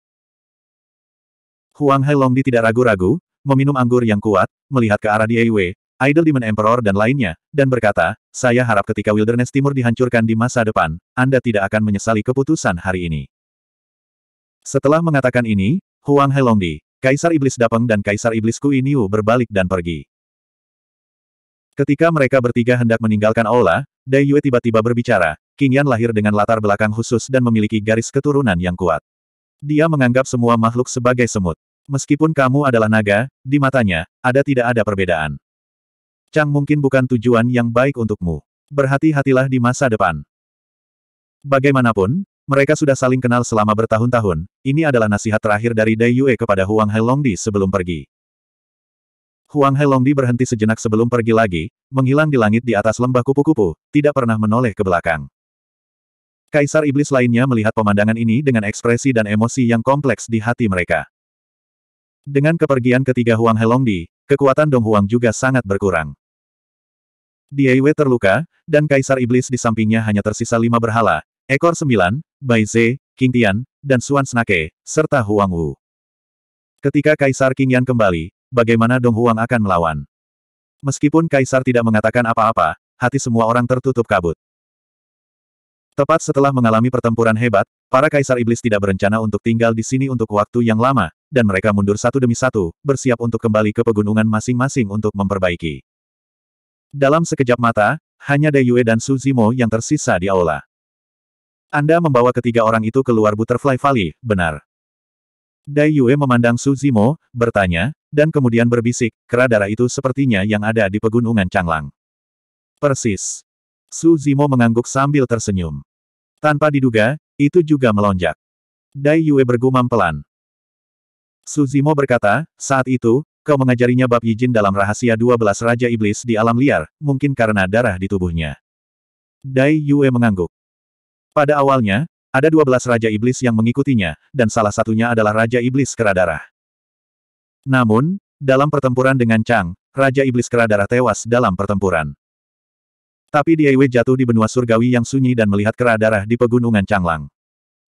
Huang Hai Longdi tidak ragu-ragu, meminum anggur yang kuat, melihat ke arah Diewe, Idol Demon Emperor dan lainnya, dan berkata, saya harap ketika Wilderness Timur dihancurkan di masa depan, Anda tidak akan menyesali keputusan hari ini. Setelah mengatakan ini, Huang Helongdi, Kaisar Iblis Dapeng dan Kaisar Iblis Kui Niu berbalik dan pergi. Ketika mereka bertiga hendak meninggalkan aula, Dai Yue tiba-tiba berbicara, King Yan lahir dengan latar belakang khusus dan memiliki garis keturunan yang kuat. Dia menganggap semua makhluk sebagai semut. Meskipun kamu adalah naga, di matanya, ada tidak ada perbedaan. Chang mungkin bukan tujuan yang baik untukmu. Berhati-hatilah di masa depan. Bagaimanapun, mereka sudah saling kenal selama bertahun-tahun, ini adalah nasihat terakhir dari Dai Yue kepada Huang Helongdi sebelum pergi. Huang Helongdi berhenti sejenak sebelum pergi lagi, menghilang di langit di atas lembah kupu-kupu, tidak pernah menoleh ke belakang. Kaisar Iblis lainnya melihat pemandangan ini dengan ekspresi dan emosi yang kompleks di hati mereka. Dengan kepergian ketiga Huang Helongdi, kekuatan Dong Huang juga sangat berkurang. Diewe terluka, dan Kaisar Iblis di sampingnya hanya tersisa lima berhala, Ekor Sembilan, Bai Ze, King Tian, dan Suan Snake, serta Huang Wu. Ketika Kaisar King Yan kembali, bagaimana Dong Huang akan melawan? Meskipun Kaisar tidak mengatakan apa-apa, hati semua orang tertutup kabut. Tepat setelah mengalami pertempuran hebat, para Kaisar Iblis tidak berencana untuk tinggal di sini untuk waktu yang lama, dan mereka mundur satu demi satu, bersiap untuk kembali ke pegunungan masing-masing untuk memperbaiki. Dalam sekejap mata, hanya Yue dan Su Zimo yang tersisa di aula. Anda membawa ketiga orang itu keluar Butterfly Valley, benar? Dai Yue memandang Su Zimo, bertanya, dan kemudian berbisik, kera darah itu sepertinya yang ada di pegunungan Changlang. Persis. Su Zimo mengangguk sambil tersenyum. Tanpa diduga, itu juga melonjak. Dai Yue bergumam pelan. Suzimo berkata, saat itu, Kau mengajarinya bab Yijin dalam rahasia 12 Raja Iblis di alam liar, mungkin karena darah di tubuhnya. Dai Yue mengangguk. Pada awalnya, ada 12 Raja Iblis yang mengikutinya, dan salah satunya adalah Raja Iblis keradarah. Namun, dalam pertempuran dengan Chang, Raja Iblis keradarah tewas dalam pertempuran. Tapi Dia Yue jatuh di benua surgawi yang sunyi dan melihat Kera di pegunungan Changlang.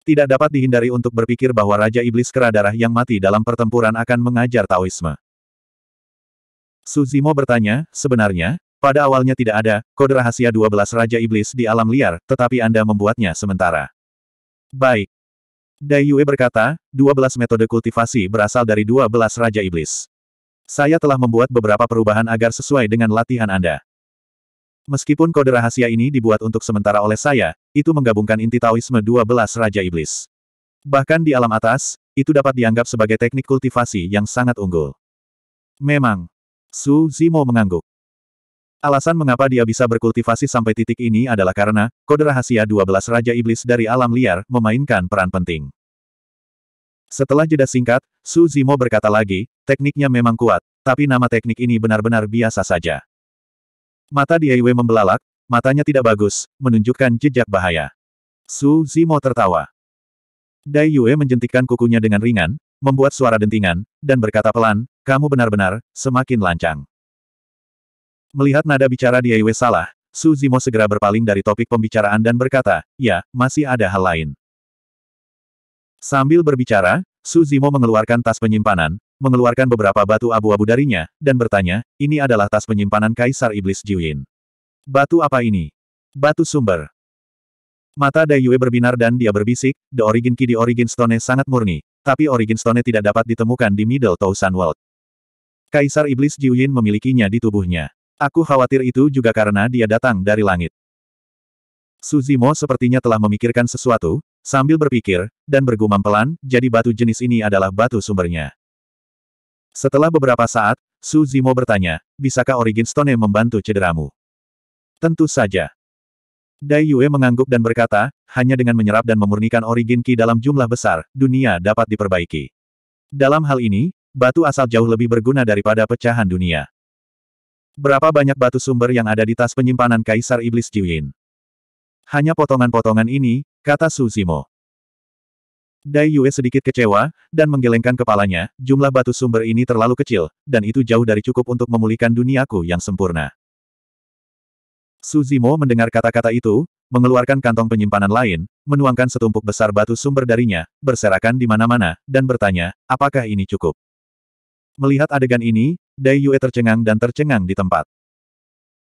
Tidak dapat dihindari untuk berpikir bahwa Raja Iblis keradarah yang mati dalam pertempuran akan mengajar Taoisme. Suzimo bertanya, sebenarnya, pada awalnya tidak ada kode rahasia 12 Raja Iblis di alam liar, tetapi Anda membuatnya sementara. Baik. Dai Yue berkata, 12 metode kultivasi berasal dari 12 Raja Iblis. Saya telah membuat beberapa perubahan agar sesuai dengan latihan Anda. Meskipun kode rahasia ini dibuat untuk sementara oleh saya, itu menggabungkan inti Taoisme 12 Raja Iblis. Bahkan di alam atas, itu dapat dianggap sebagai teknik kultivasi yang sangat unggul. Memang, Su Zimo mengangguk. Alasan mengapa dia bisa berkultivasi sampai titik ini adalah karena, kode rahasia 12 Raja Iblis dari alam liar, memainkan peran penting. Setelah jeda singkat, Su Zimo berkata lagi, tekniknya memang kuat, tapi nama teknik ini benar-benar biasa saja. Mata Diaiwe membelalak, matanya tidak bagus, menunjukkan jejak bahaya. Su Zimo tertawa. Dai Yue menjentikkan kukunya dengan ringan, membuat suara dentingan, dan berkata pelan, kamu benar-benar, semakin lancang. Melihat nada bicara di Yue salah, Su Zimo segera berpaling dari topik pembicaraan dan berkata, ya, masih ada hal lain. Sambil berbicara, Su Zimo mengeluarkan tas penyimpanan, mengeluarkan beberapa batu abu-abu darinya, dan bertanya, ini adalah tas penyimpanan Kaisar Iblis Jiuyin. Batu apa ini? Batu sumber. Mata Dayue berbinar dan dia berbisik, The Origin Ki di Origin Stone sangat murni, tapi Origin Stone tidak dapat ditemukan di Middle Thousand World. Kaisar Iblis Jiuyin memilikinya di tubuhnya. Aku khawatir itu juga karena dia datang dari langit. Suzimo sepertinya telah memikirkan sesuatu, sambil berpikir, dan bergumam pelan, jadi batu jenis ini adalah batu sumbernya. Setelah beberapa saat, Suzimo bertanya, bisakah Origin Stone membantu cederamu? Tentu saja. Dai Yue mengangguk dan berkata, hanya dengan menyerap dan memurnikan origin Ki dalam jumlah besar, dunia dapat diperbaiki. Dalam hal ini, batu asal jauh lebih berguna daripada pecahan dunia. Berapa banyak batu sumber yang ada di tas penyimpanan Kaisar Iblis Jiuyin? Hanya potongan-potongan ini, kata Su Zimo. Dai Yue sedikit kecewa, dan menggelengkan kepalanya, jumlah batu sumber ini terlalu kecil, dan itu jauh dari cukup untuk memulihkan duniaku yang sempurna. Suzimo mendengar kata-kata itu, mengeluarkan kantong penyimpanan lain, menuangkan setumpuk besar batu sumber darinya, berserakan di mana-mana, dan bertanya, apakah ini cukup? Melihat adegan ini, Dai Yue tercengang dan tercengang di tempat.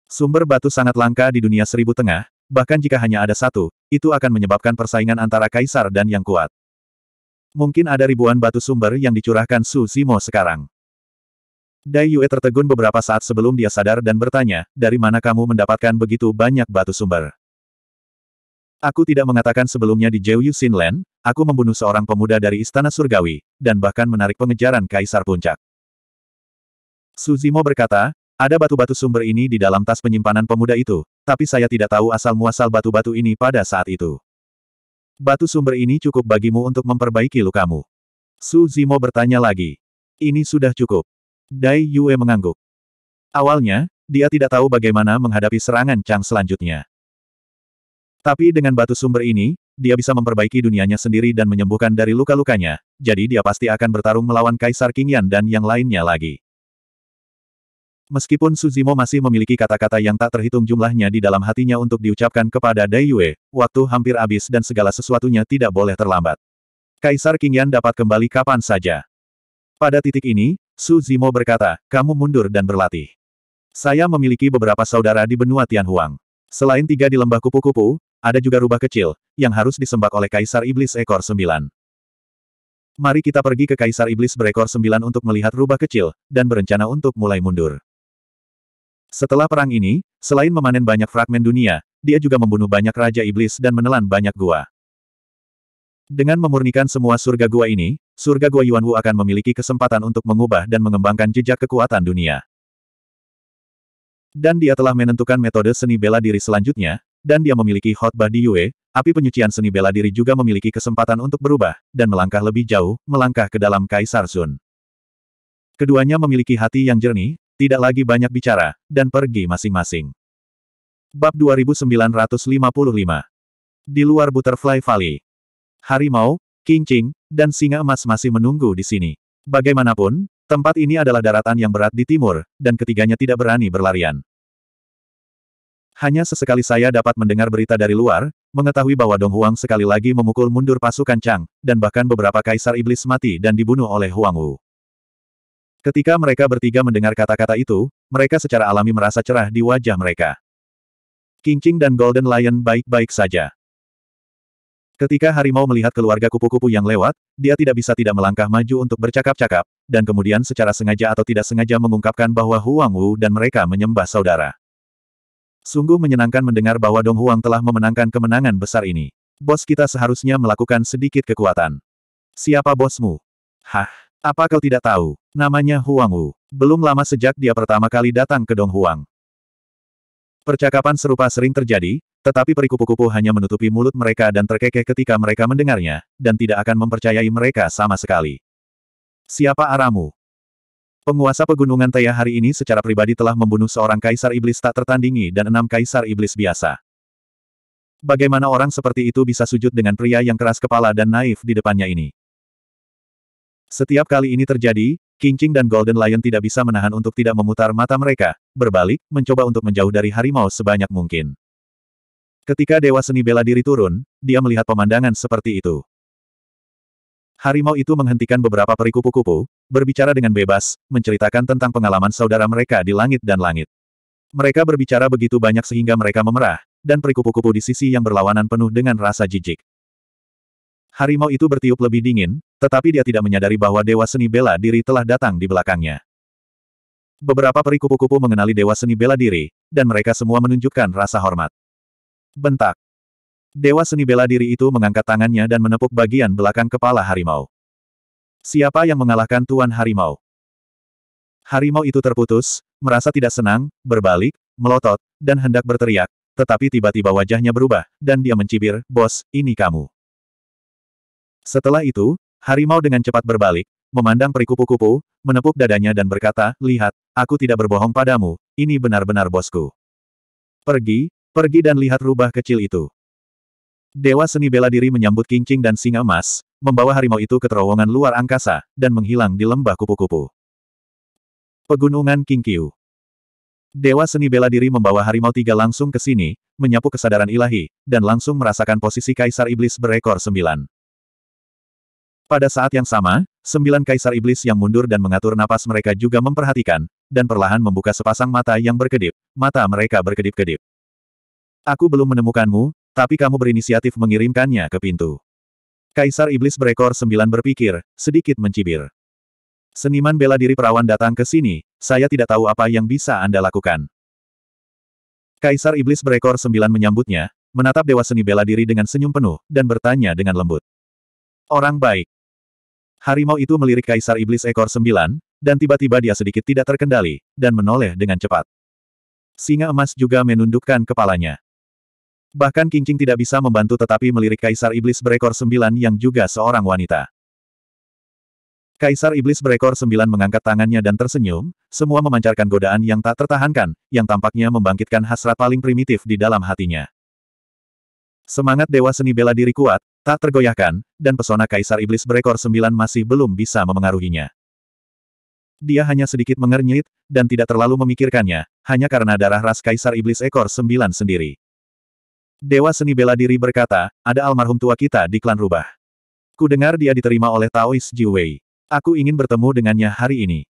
Sumber batu sangat langka di dunia seribu tengah, bahkan jika hanya ada satu, itu akan menyebabkan persaingan antara kaisar dan yang kuat. Mungkin ada ribuan batu sumber yang dicurahkan Su Zimo sekarang. Dai Yue tertegun beberapa saat sebelum dia sadar dan bertanya, dari mana kamu mendapatkan begitu banyak batu sumber? Aku tidak mengatakan sebelumnya di Jiu Sinlen, Land, aku membunuh seorang pemuda dari Istana Surgawi, dan bahkan menarik pengejaran Kaisar Puncak. Suzimo berkata, ada batu-batu sumber ini di dalam tas penyimpanan pemuda itu, tapi saya tidak tahu asal-muasal batu-batu ini pada saat itu. Batu sumber ini cukup bagimu untuk memperbaiki lukamu. Su Zimo bertanya lagi. Ini sudah cukup. Dai Yue mengangguk. Awalnya, dia tidak tahu bagaimana menghadapi serangan Chang selanjutnya. Tapi dengan batu sumber ini, dia bisa memperbaiki dunianya sendiri dan menyembuhkan dari luka-lukanya, jadi dia pasti akan bertarung melawan Kaisar Qingyan dan yang lainnya lagi. Meskipun Suzimo masih memiliki kata-kata yang tak terhitung jumlahnya di dalam hatinya untuk diucapkan kepada Dai Yue, waktu hampir habis dan segala sesuatunya tidak boleh terlambat. Kaisar Qingyan dapat kembali kapan saja. Pada titik ini, Su Zimo berkata, kamu mundur dan berlatih. Saya memiliki beberapa saudara di benua Tianhuang. Selain tiga di lembah kupu-kupu, ada juga rubah kecil, yang harus disembak oleh Kaisar Iblis Ekor Sembilan. Mari kita pergi ke Kaisar Iblis berekor sembilan untuk melihat rubah kecil, dan berencana untuk mulai mundur. Setelah perang ini, selain memanen banyak fragmen dunia, dia juga membunuh banyak Raja Iblis dan menelan banyak gua. Dengan memurnikan semua surga gua ini, surga Guo Yuanwu akan memiliki kesempatan untuk mengubah dan mengembangkan jejak kekuatan dunia. Dan dia telah menentukan metode seni bela diri selanjutnya, dan dia memiliki Hot Body Yue, api penyucian seni bela diri juga memiliki kesempatan untuk berubah, dan melangkah lebih jauh, melangkah ke dalam Kaisar Sun. Keduanya memiliki hati yang jernih, tidak lagi banyak bicara, dan pergi masing-masing. Bab 2955 Di luar Butterfly Valley Harimau, King Qing, dan Singa Emas masih menunggu di sini. Bagaimanapun, tempat ini adalah daratan yang berat di timur, dan ketiganya tidak berani berlarian. Hanya sesekali saya dapat mendengar berita dari luar, mengetahui bahwa Dong Huang sekali lagi memukul mundur pasukan Chang, dan bahkan beberapa kaisar iblis mati dan dibunuh oleh Huang Wu. Ketika mereka bertiga mendengar kata-kata itu, mereka secara alami merasa cerah di wajah mereka. King Qing dan Golden Lion baik-baik saja. Ketika harimau melihat keluarga kupu-kupu yang lewat, dia tidak bisa tidak melangkah maju untuk bercakap-cakap, dan kemudian secara sengaja atau tidak sengaja mengungkapkan bahwa Huang Wu dan mereka menyembah saudara. Sungguh menyenangkan mendengar bahwa Dong Huang telah memenangkan kemenangan besar ini. Bos kita seharusnya melakukan sedikit kekuatan. Siapa bosmu? Hah, apa kau tidak tahu? Namanya Huang Wu. Belum lama sejak dia pertama kali datang ke Dong Huang. Percakapan serupa sering terjadi, tetapi perikupu-kupu hanya menutupi mulut mereka dan terkekeh ketika mereka mendengarnya, dan tidak akan mempercayai mereka sama sekali. Siapa aramu? Penguasa pegunungan Taya hari ini secara pribadi telah membunuh seorang kaisar iblis tak tertandingi dan enam kaisar iblis biasa. Bagaimana orang seperti itu bisa sujud dengan pria yang keras kepala dan naif di depannya ini? Setiap kali ini terjadi, Kincing dan Golden Lion tidak bisa menahan untuk tidak memutar mata mereka, berbalik, mencoba untuk menjauh dari harimau sebanyak mungkin. Ketika Dewa Seni Bela Diri turun, dia melihat pemandangan seperti itu. Harimau itu menghentikan beberapa perikupu-kupu, berbicara dengan bebas, menceritakan tentang pengalaman saudara mereka di langit dan langit. Mereka berbicara begitu banyak sehingga mereka memerah, dan perikupu-kupu di sisi yang berlawanan penuh dengan rasa jijik. Harimau itu bertiup lebih dingin, tetapi dia tidak menyadari bahwa Dewa Seni Bela Diri telah datang di belakangnya. Beberapa perikupu-kupu mengenali Dewa Seni Bela Diri, dan mereka semua menunjukkan rasa hormat. Bentak. Dewa seni bela diri itu mengangkat tangannya dan menepuk bagian belakang kepala harimau. Siapa yang mengalahkan Tuan Harimau? Harimau itu terputus, merasa tidak senang, berbalik, melotot, dan hendak berteriak, tetapi tiba-tiba wajahnya berubah, dan dia mencibir, bos, ini kamu. Setelah itu, harimau dengan cepat berbalik, memandang peri kupu kupu menepuk dadanya dan berkata, lihat, aku tidak berbohong padamu, ini benar-benar bosku. Pergi, Pergi dan lihat rubah kecil itu. Dewa seni bela diri menyambut kincing dan singa emas, membawa harimau itu ke terowongan luar angkasa, dan menghilang di lembah kupu-kupu. Pegunungan Kingkiu Dewa seni bela diri membawa harimau tiga langsung ke sini, menyapu kesadaran ilahi, dan langsung merasakan posisi Kaisar Iblis berekor sembilan. Pada saat yang sama, sembilan Kaisar Iblis yang mundur dan mengatur napas mereka juga memperhatikan, dan perlahan membuka sepasang mata yang berkedip, mata mereka berkedip-kedip. Aku belum menemukanmu, tapi kamu berinisiatif mengirimkannya ke pintu. Kaisar Iblis berekor sembilan berpikir, sedikit mencibir. Seniman bela diri perawan datang ke sini, saya tidak tahu apa yang bisa Anda lakukan. Kaisar Iblis berekor sembilan menyambutnya, menatap Dewa Seni bela diri dengan senyum penuh, dan bertanya dengan lembut. Orang baik. Harimau itu melirik Kaisar Iblis ekor sembilan, dan tiba-tiba dia sedikit tidak terkendali, dan menoleh dengan cepat. Singa emas juga menundukkan kepalanya. Bahkan Kingcing tidak bisa membantu tetapi melirik Kaisar Iblis Berekor Sembilan yang juga seorang wanita. Kaisar Iblis Berekor Sembilan mengangkat tangannya dan tersenyum, semua memancarkan godaan yang tak tertahankan, yang tampaknya membangkitkan hasrat paling primitif di dalam hatinya. Semangat Dewa Seni Bela Diri kuat, tak tergoyahkan, dan pesona Kaisar Iblis Berekor Sembilan masih belum bisa memengaruhinya. Dia hanya sedikit mengernyit, dan tidak terlalu memikirkannya, hanya karena darah ras Kaisar Iblis Ekor Sembilan sendiri. Dewa seni bela diri berkata, ada almarhum tua kita di klan rubah. Ku dengar dia diterima oleh Taois Jiwei. Aku ingin bertemu dengannya hari ini.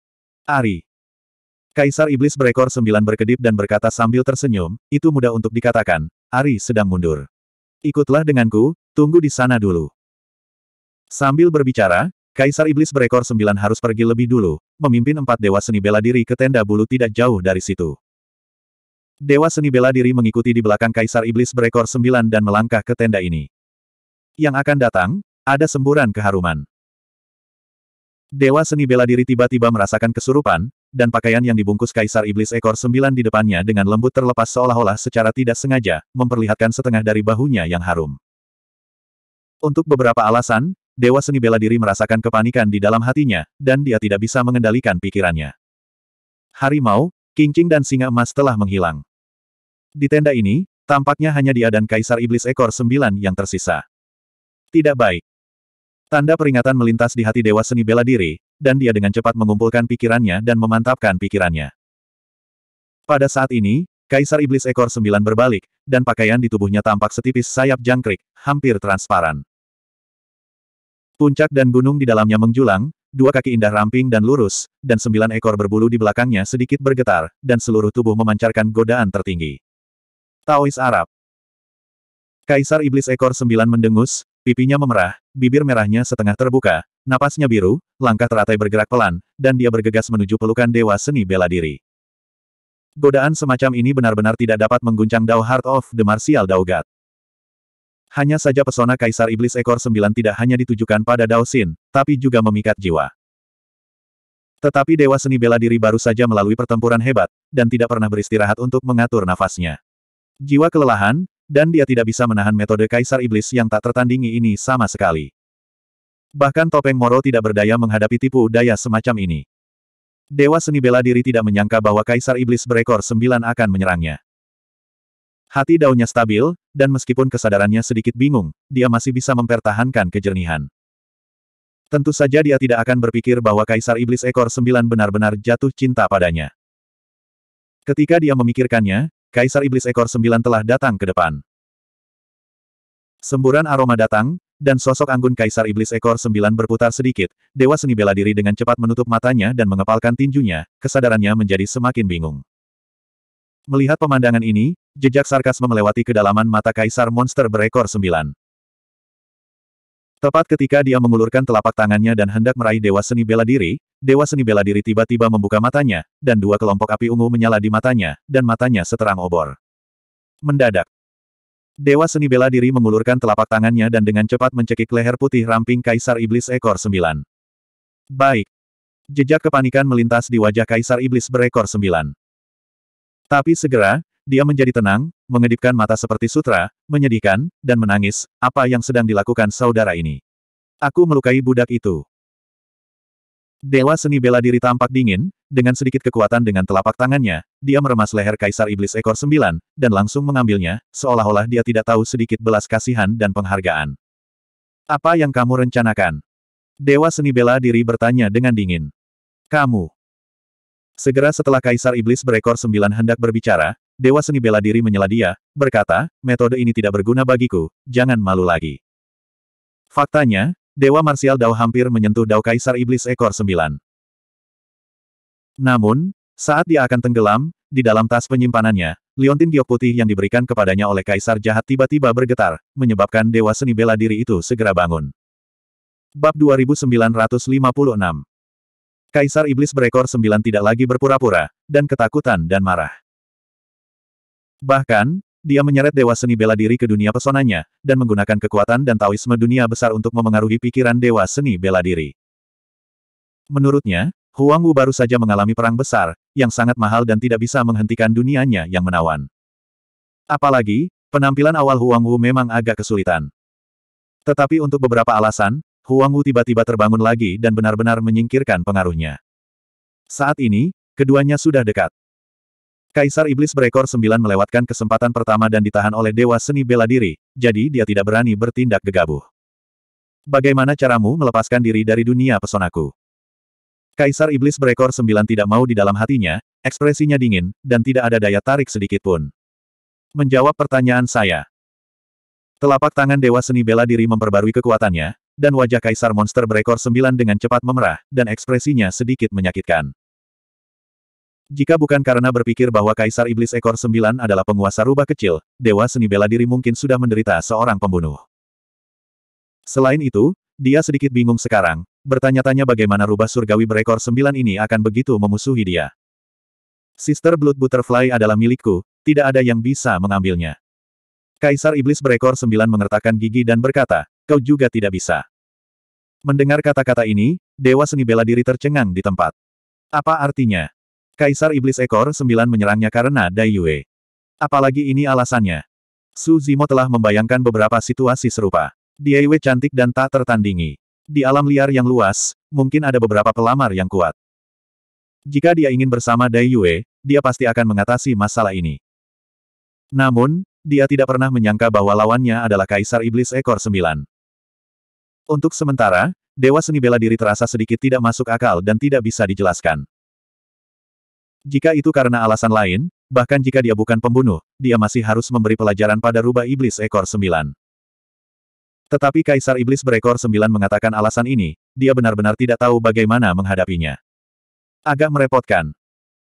Ari. Kaisar Iblis berekor sembilan berkedip dan berkata sambil tersenyum, itu mudah untuk dikatakan, Ari sedang mundur. Ikutlah denganku, tunggu di sana dulu. Sambil berbicara, Kaisar Iblis berekor sembilan harus pergi lebih dulu, memimpin empat dewa seni bela diri ke tenda bulu tidak jauh dari situ. Dewa seni bela diri mengikuti di belakang Kaisar Iblis berekor sembilan dan melangkah ke tenda ini. Yang akan datang, ada semburan keharuman. Dewa seni bela diri tiba-tiba merasakan kesurupan, dan pakaian yang dibungkus Kaisar Iblis ekor sembilan di depannya dengan lembut terlepas seolah-olah secara tidak sengaja, memperlihatkan setengah dari bahunya yang harum. Untuk beberapa alasan, Dewa seni bela diri merasakan kepanikan di dalam hatinya, dan dia tidak bisa mengendalikan pikirannya. Harimau, kincing dan singa emas telah menghilang. Di tenda ini, tampaknya hanya dia dan Kaisar Iblis Ekor Sembilan yang tersisa. Tidak baik. Tanda peringatan melintas di hati Dewa Seni Bela Diri, dan dia dengan cepat mengumpulkan pikirannya dan memantapkan pikirannya. Pada saat ini, Kaisar Iblis Ekor Sembilan berbalik, dan pakaian di tubuhnya tampak setipis sayap jangkrik, hampir transparan. Puncak dan gunung di dalamnya menjulang, dua kaki indah ramping dan lurus, dan sembilan ekor berbulu di belakangnya sedikit bergetar, dan seluruh tubuh memancarkan godaan tertinggi. Taois Arab. Kaisar Iblis ekor sembilan mendengus, pipinya memerah, bibir merahnya setengah terbuka, napasnya biru, langkah teratai bergerak pelan, dan dia bergegas menuju pelukan Dewa Seni Bela Diri. Godaan semacam ini benar-benar tidak dapat mengguncang Dao Heart of the Martial Dao God. Hanya saja pesona Kaisar Iblis Ekor Sembilan tidak hanya ditujukan pada Dao Xin, tapi juga memikat jiwa. Tetapi Dewa Seni Bela Diri baru saja melalui pertempuran hebat, dan tidak pernah beristirahat untuk mengatur nafasnya. Jiwa kelelahan, dan dia tidak bisa menahan metode Kaisar Iblis yang tak tertandingi ini sama sekali. Bahkan topeng Moro tidak berdaya menghadapi tipu daya semacam ini. Dewa seni bela diri tidak menyangka bahwa Kaisar Iblis berekor sembilan akan menyerangnya. Hati daunnya stabil, dan meskipun kesadarannya sedikit bingung, dia masih bisa mempertahankan kejernihan. Tentu saja dia tidak akan berpikir bahwa Kaisar Iblis ekor sembilan benar-benar jatuh cinta padanya. Ketika dia memikirkannya, Kaisar Iblis Ekor Sembilan telah datang ke depan. Semburan aroma datang, dan sosok anggun Kaisar Iblis Ekor Sembilan berputar sedikit, Dewa Seni bela diri dengan cepat menutup matanya dan mengepalkan tinjunya, kesadarannya menjadi semakin bingung. Melihat pemandangan ini, jejak sarkas melewati kedalaman mata Kaisar Monster berekor sembilan. Tepat ketika dia mengulurkan telapak tangannya dan hendak meraih Dewa Seni bela diri, Dewa seni bela diri tiba-tiba membuka matanya, dan dua kelompok api ungu menyala di matanya, dan matanya seterang obor. Mendadak. Dewa seni bela diri mengulurkan telapak tangannya dan dengan cepat mencekik leher putih ramping Kaisar Iblis Ekor Sembilan. Baik. Jejak kepanikan melintas di wajah Kaisar Iblis berekor sembilan. Tapi segera, dia menjadi tenang, mengedipkan mata seperti sutra, menyedihkan, dan menangis, apa yang sedang dilakukan saudara ini. Aku melukai budak itu. Dewa seni bela diri tampak dingin, dengan sedikit kekuatan dengan telapak tangannya, dia meremas leher Kaisar Iblis Ekor Sembilan, dan langsung mengambilnya, seolah-olah dia tidak tahu sedikit belas kasihan dan penghargaan. Apa yang kamu rencanakan? Dewa seni bela diri bertanya dengan dingin. Kamu. Segera setelah Kaisar Iblis Berekor Sembilan hendak berbicara, Dewa seni bela diri menyela dia, berkata, metode ini tidak berguna bagiku, jangan malu lagi. Faktanya, Dewa Marsial Dao hampir menyentuh Dao Kaisar Iblis Ekor Sembilan. Namun, saat dia akan tenggelam, di dalam tas penyimpanannya, liontin giok putih yang diberikan kepadanya oleh Kaisar Jahat tiba-tiba bergetar, menyebabkan Dewa Seni Bela Diri itu segera bangun. Bab 2956 Kaisar Iblis berekor sembilan tidak lagi berpura-pura, dan ketakutan dan marah. Bahkan, dia menyeret dewa seni bela diri ke dunia pesonanya, dan menggunakan kekuatan dan taoisme dunia besar untuk memengaruhi pikiran dewa seni bela diri. Menurutnya, Huang Wu baru saja mengalami perang besar, yang sangat mahal dan tidak bisa menghentikan dunianya yang menawan. Apalagi, penampilan awal Huang Wu memang agak kesulitan. Tetapi untuk beberapa alasan, Huang Wu tiba-tiba terbangun lagi dan benar-benar menyingkirkan pengaruhnya. Saat ini, keduanya sudah dekat. Kaisar Iblis berekor sembilan melewatkan kesempatan pertama dan ditahan oleh Dewa Seni Bela Diri, jadi dia tidak berani bertindak gegabah. Bagaimana caramu melepaskan diri dari dunia pesonaku? Kaisar Iblis berekor sembilan tidak mau di dalam hatinya, ekspresinya dingin, dan tidak ada daya tarik sedikit pun. Menjawab pertanyaan saya. Telapak tangan Dewa Seni Bela Diri memperbarui kekuatannya, dan wajah Kaisar Monster berekor sembilan dengan cepat memerah, dan ekspresinya sedikit menyakitkan. Jika bukan karena berpikir bahwa Kaisar Iblis Ekor Sembilan adalah penguasa rubah kecil, Dewa Seni Bela Diri mungkin sudah menderita seorang pembunuh. Selain itu, dia sedikit bingung sekarang, bertanya-tanya bagaimana rubah surgawi berekor sembilan ini akan begitu memusuhi dia. Sister Blood Butterfly adalah milikku, tidak ada yang bisa mengambilnya. Kaisar Iblis berekor sembilan mengertakkan gigi dan berkata, kau juga tidak bisa. Mendengar kata-kata ini, Dewa Seni Bela Diri tercengang di tempat. Apa artinya? Kaisar Iblis Ekor Sembilan menyerangnya karena Dai Yue. Apalagi ini alasannya. Su Zimo telah membayangkan beberapa situasi serupa. Dai Yue cantik dan tak tertandingi. Di alam liar yang luas, mungkin ada beberapa pelamar yang kuat. Jika dia ingin bersama Dai Yue, dia pasti akan mengatasi masalah ini. Namun, dia tidak pernah menyangka bahwa lawannya adalah Kaisar Iblis Ekor Sembilan. Untuk sementara, Dewa Seni Bela Diri terasa sedikit tidak masuk akal dan tidak bisa dijelaskan. Jika itu karena alasan lain, bahkan jika dia bukan pembunuh, dia masih harus memberi pelajaran pada rubah iblis ekor sembilan. Tetapi Kaisar Iblis berekor sembilan mengatakan alasan ini, dia benar-benar tidak tahu bagaimana menghadapinya. Agak merepotkan.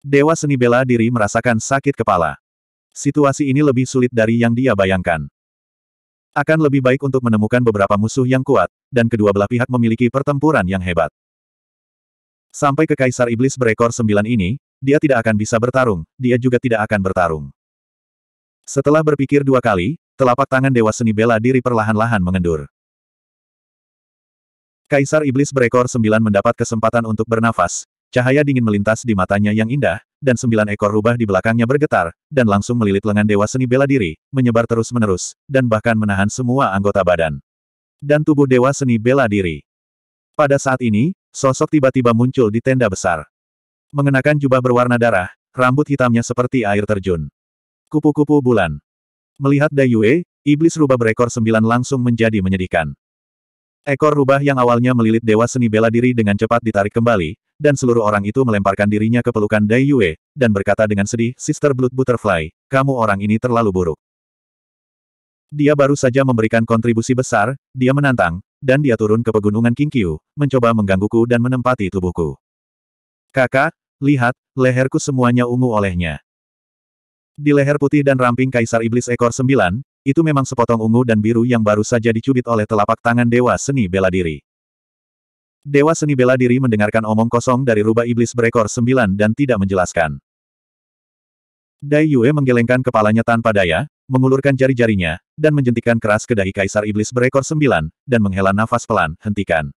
Dewa seni bela diri merasakan sakit kepala. Situasi ini lebih sulit dari yang dia bayangkan. Akan lebih baik untuk menemukan beberapa musuh yang kuat, dan kedua belah pihak memiliki pertempuran yang hebat. Sampai ke Kaisar Iblis berekor sembilan ini, dia tidak akan bisa bertarung, dia juga tidak akan bertarung. Setelah berpikir dua kali, telapak tangan Dewa Seni Bela Diri perlahan-lahan mengendur. Kaisar Iblis berekor sembilan mendapat kesempatan untuk bernafas, cahaya dingin melintas di matanya yang indah, dan sembilan ekor rubah di belakangnya bergetar, dan langsung melilit lengan Dewa Seni Bela Diri, menyebar terus-menerus, dan bahkan menahan semua anggota badan. Dan tubuh Dewa Seni Bela Diri. Pada saat ini, sosok tiba-tiba muncul di tenda besar. Mengenakan jubah berwarna darah, rambut hitamnya seperti air terjun. Kupu-kupu bulan. Melihat Dai Yue, iblis rubah berekor sembilan langsung menjadi menyedihkan. Ekor rubah yang awalnya melilit dewa seni bela diri dengan cepat ditarik kembali, dan seluruh orang itu melemparkan dirinya ke pelukan Dai Yue dan berkata dengan sedih, Sister Blood Butterfly, kamu orang ini terlalu buruk. Dia baru saja memberikan kontribusi besar, dia menantang, dan dia turun ke pegunungan Kingqiu, mencoba menggangguku dan menempati tubuhku. Kakak, lihat, leherku semuanya ungu olehnya. Di leher putih dan ramping Kaisar Iblis Ekor Sembilan, itu memang sepotong ungu dan biru yang baru saja dicubit oleh telapak tangan Dewa Seni Bela Diri. Dewa Seni Bela Diri mendengarkan omong kosong dari rubah Iblis Berekor Sembilan dan tidak menjelaskan. Dai Yue menggelengkan kepalanya tanpa daya, mengulurkan jari-jarinya, dan menjentikan keras ke dahi Kaisar Iblis berekor sembilan, dan menghela nafas pelan, hentikan.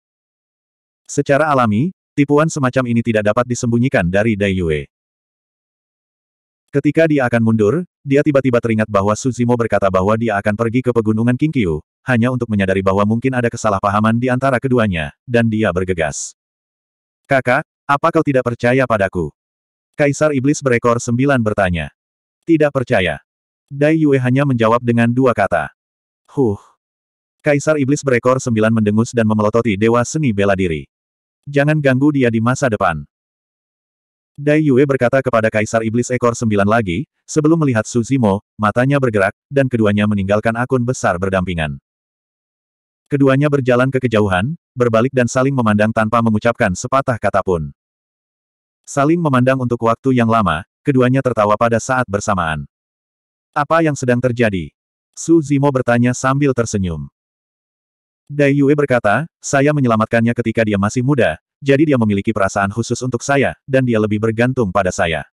Secara alami, Tipuan semacam ini tidak dapat disembunyikan dari Dai Yue. Ketika dia akan mundur, dia tiba-tiba teringat bahwa Suzimo berkata bahwa dia akan pergi ke pegunungan Kingkyu, hanya untuk menyadari bahwa mungkin ada kesalahpahaman di antara keduanya, dan dia bergegas. Kakak, apa kau tidak percaya padaku? Kaisar Iblis berekor sembilan bertanya. Tidak percaya. Dai Yue hanya menjawab dengan dua kata. Huh. Kaisar Iblis berekor sembilan mendengus dan memelototi Dewa Seni Bela Diri. Jangan ganggu dia di masa depan. Dai Yue berkata kepada Kaisar Iblis Ekor Sembilan lagi, sebelum melihat Suzimo, matanya bergerak, dan keduanya meninggalkan akun besar berdampingan. Keduanya berjalan ke kejauhan, berbalik dan saling memandang tanpa mengucapkan sepatah kata pun. Saling memandang untuk waktu yang lama, keduanya tertawa pada saat bersamaan. Apa yang sedang terjadi? Su Zimo bertanya sambil tersenyum. Dai Yue berkata, saya menyelamatkannya ketika dia masih muda, jadi dia memiliki perasaan khusus untuk saya, dan dia lebih bergantung pada saya.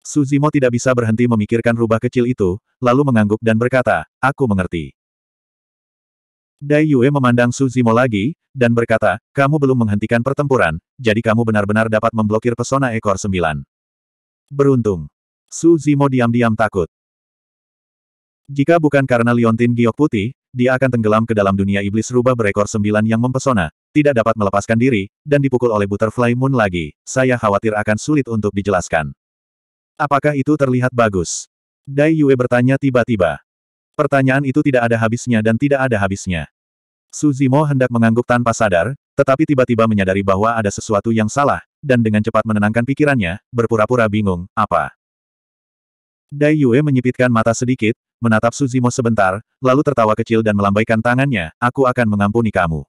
Suzimo tidak bisa berhenti memikirkan rubah kecil itu, lalu mengangguk dan berkata, aku mengerti. Dai Yue memandang Suzimo lagi, dan berkata, kamu belum menghentikan pertempuran, jadi kamu benar-benar dapat memblokir pesona ekor sembilan. Beruntung. Suzimo diam-diam takut. Jika bukan karena liontin giok putih, dia akan tenggelam ke dalam dunia iblis rubah berekor sembilan yang mempesona, tidak dapat melepaskan diri, dan dipukul oleh Butterfly Moon lagi. Saya khawatir akan sulit untuk dijelaskan. Apakah itu terlihat bagus? Dai Yue bertanya tiba-tiba. Pertanyaan itu tidak ada habisnya dan tidak ada habisnya. Suzimo hendak mengangguk tanpa sadar, tetapi tiba-tiba menyadari bahwa ada sesuatu yang salah, dan dengan cepat menenangkan pikirannya, berpura-pura bingung, apa? Dai Yue menyipitkan mata sedikit, menatap Suzimo sebentar, lalu tertawa kecil dan melambaikan tangannya, aku akan mengampuni kamu.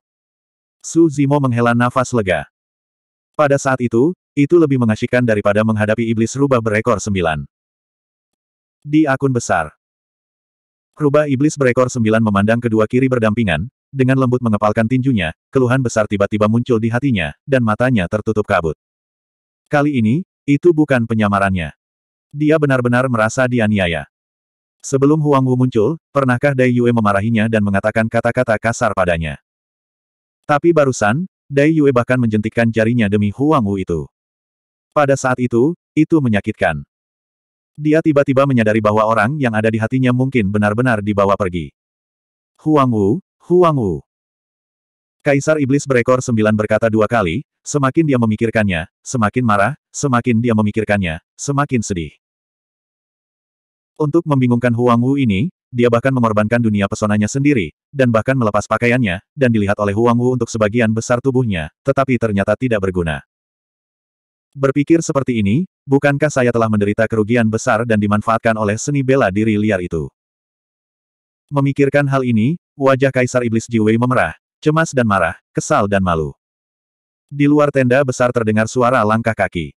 Suzimo menghela nafas lega. Pada saat itu, itu lebih mengasyikkan daripada menghadapi iblis rubah berekor sembilan. Di akun besar. Rubah iblis berekor sembilan memandang kedua kiri berdampingan, dengan lembut mengepalkan tinjunya, keluhan besar tiba-tiba muncul di hatinya, dan matanya tertutup kabut. Kali ini, itu bukan penyamarannya. Dia benar-benar merasa dianiaya. Sebelum Huang Wu muncul, pernahkah Dai Yue memarahinya dan mengatakan kata-kata kasar padanya? Tapi barusan, Dai Yue bahkan menjentikkan jarinya demi Huang Wu itu. Pada saat itu, itu menyakitkan. Dia tiba-tiba menyadari bahwa orang yang ada di hatinya mungkin benar-benar dibawa pergi. Huang Wu, Huang Wu. Kaisar Iblis berekor sembilan berkata dua kali, semakin dia memikirkannya, semakin marah, semakin dia memikirkannya, semakin sedih. Untuk membingungkan Huang Wu ini, dia bahkan mengorbankan dunia pesonanya sendiri, dan bahkan melepas pakaiannya, dan dilihat oleh Huang Wu untuk sebagian besar tubuhnya, tetapi ternyata tidak berguna. Berpikir seperti ini, bukankah saya telah menderita kerugian besar dan dimanfaatkan oleh seni bela diri liar itu? Memikirkan hal ini, wajah Kaisar Iblis Jiwei memerah, cemas dan marah, kesal dan malu. Di luar tenda besar terdengar suara langkah kaki.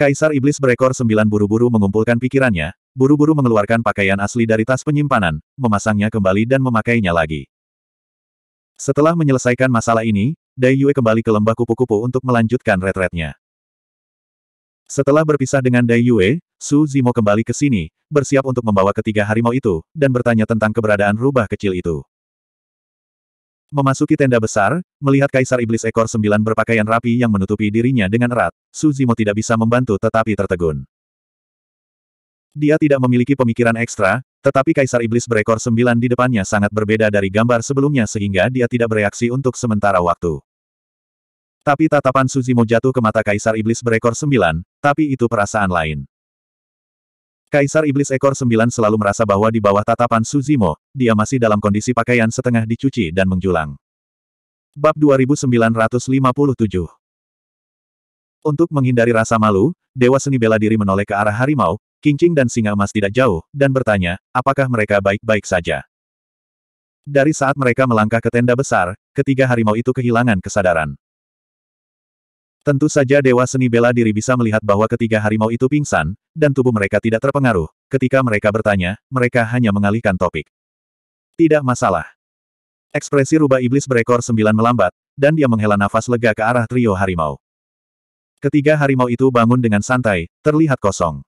Kaisar Iblis berekor sembilan buru-buru mengumpulkan pikirannya, buru-buru mengeluarkan pakaian asli dari tas penyimpanan, memasangnya kembali dan memakainya lagi. Setelah menyelesaikan masalah ini, Dai Yue kembali ke lembah kupu-kupu untuk melanjutkan retretnya. Setelah berpisah dengan Dai Yue, Su Zimo kembali ke sini, bersiap untuk membawa ketiga harimau itu, dan bertanya tentang keberadaan rubah kecil itu. Memasuki tenda besar, melihat Kaisar Iblis Ekor Sembilan berpakaian rapi yang menutupi dirinya dengan erat, Suzimo tidak bisa membantu tetapi tertegun. Dia tidak memiliki pemikiran ekstra, tetapi Kaisar Iblis berekor sembilan di depannya sangat berbeda dari gambar sebelumnya sehingga dia tidak bereaksi untuk sementara waktu. Tapi tatapan Suzimo jatuh ke mata Kaisar Iblis berekor sembilan, tapi itu perasaan lain. Kaisar Iblis Ekor Sembilan selalu merasa bahwa di bawah tatapan Suzimo, dia masih dalam kondisi pakaian setengah dicuci dan menjulang. Bab 2957 Untuk menghindari rasa malu, Dewa Seni Bela Diri menoleh ke arah harimau, kincing dan singa emas tidak jauh, dan bertanya, apakah mereka baik-baik saja. Dari saat mereka melangkah ke tenda besar, ketiga harimau itu kehilangan kesadaran. Tentu saja Dewa Seni Bela Diri bisa melihat bahwa ketiga harimau itu pingsan, dan tubuh mereka tidak terpengaruh. Ketika mereka bertanya, mereka hanya mengalihkan topik. Tidak masalah. Ekspresi rubah iblis berekor sembilan melambat, dan dia menghela nafas lega ke arah trio harimau. Ketiga harimau itu bangun dengan santai, terlihat kosong.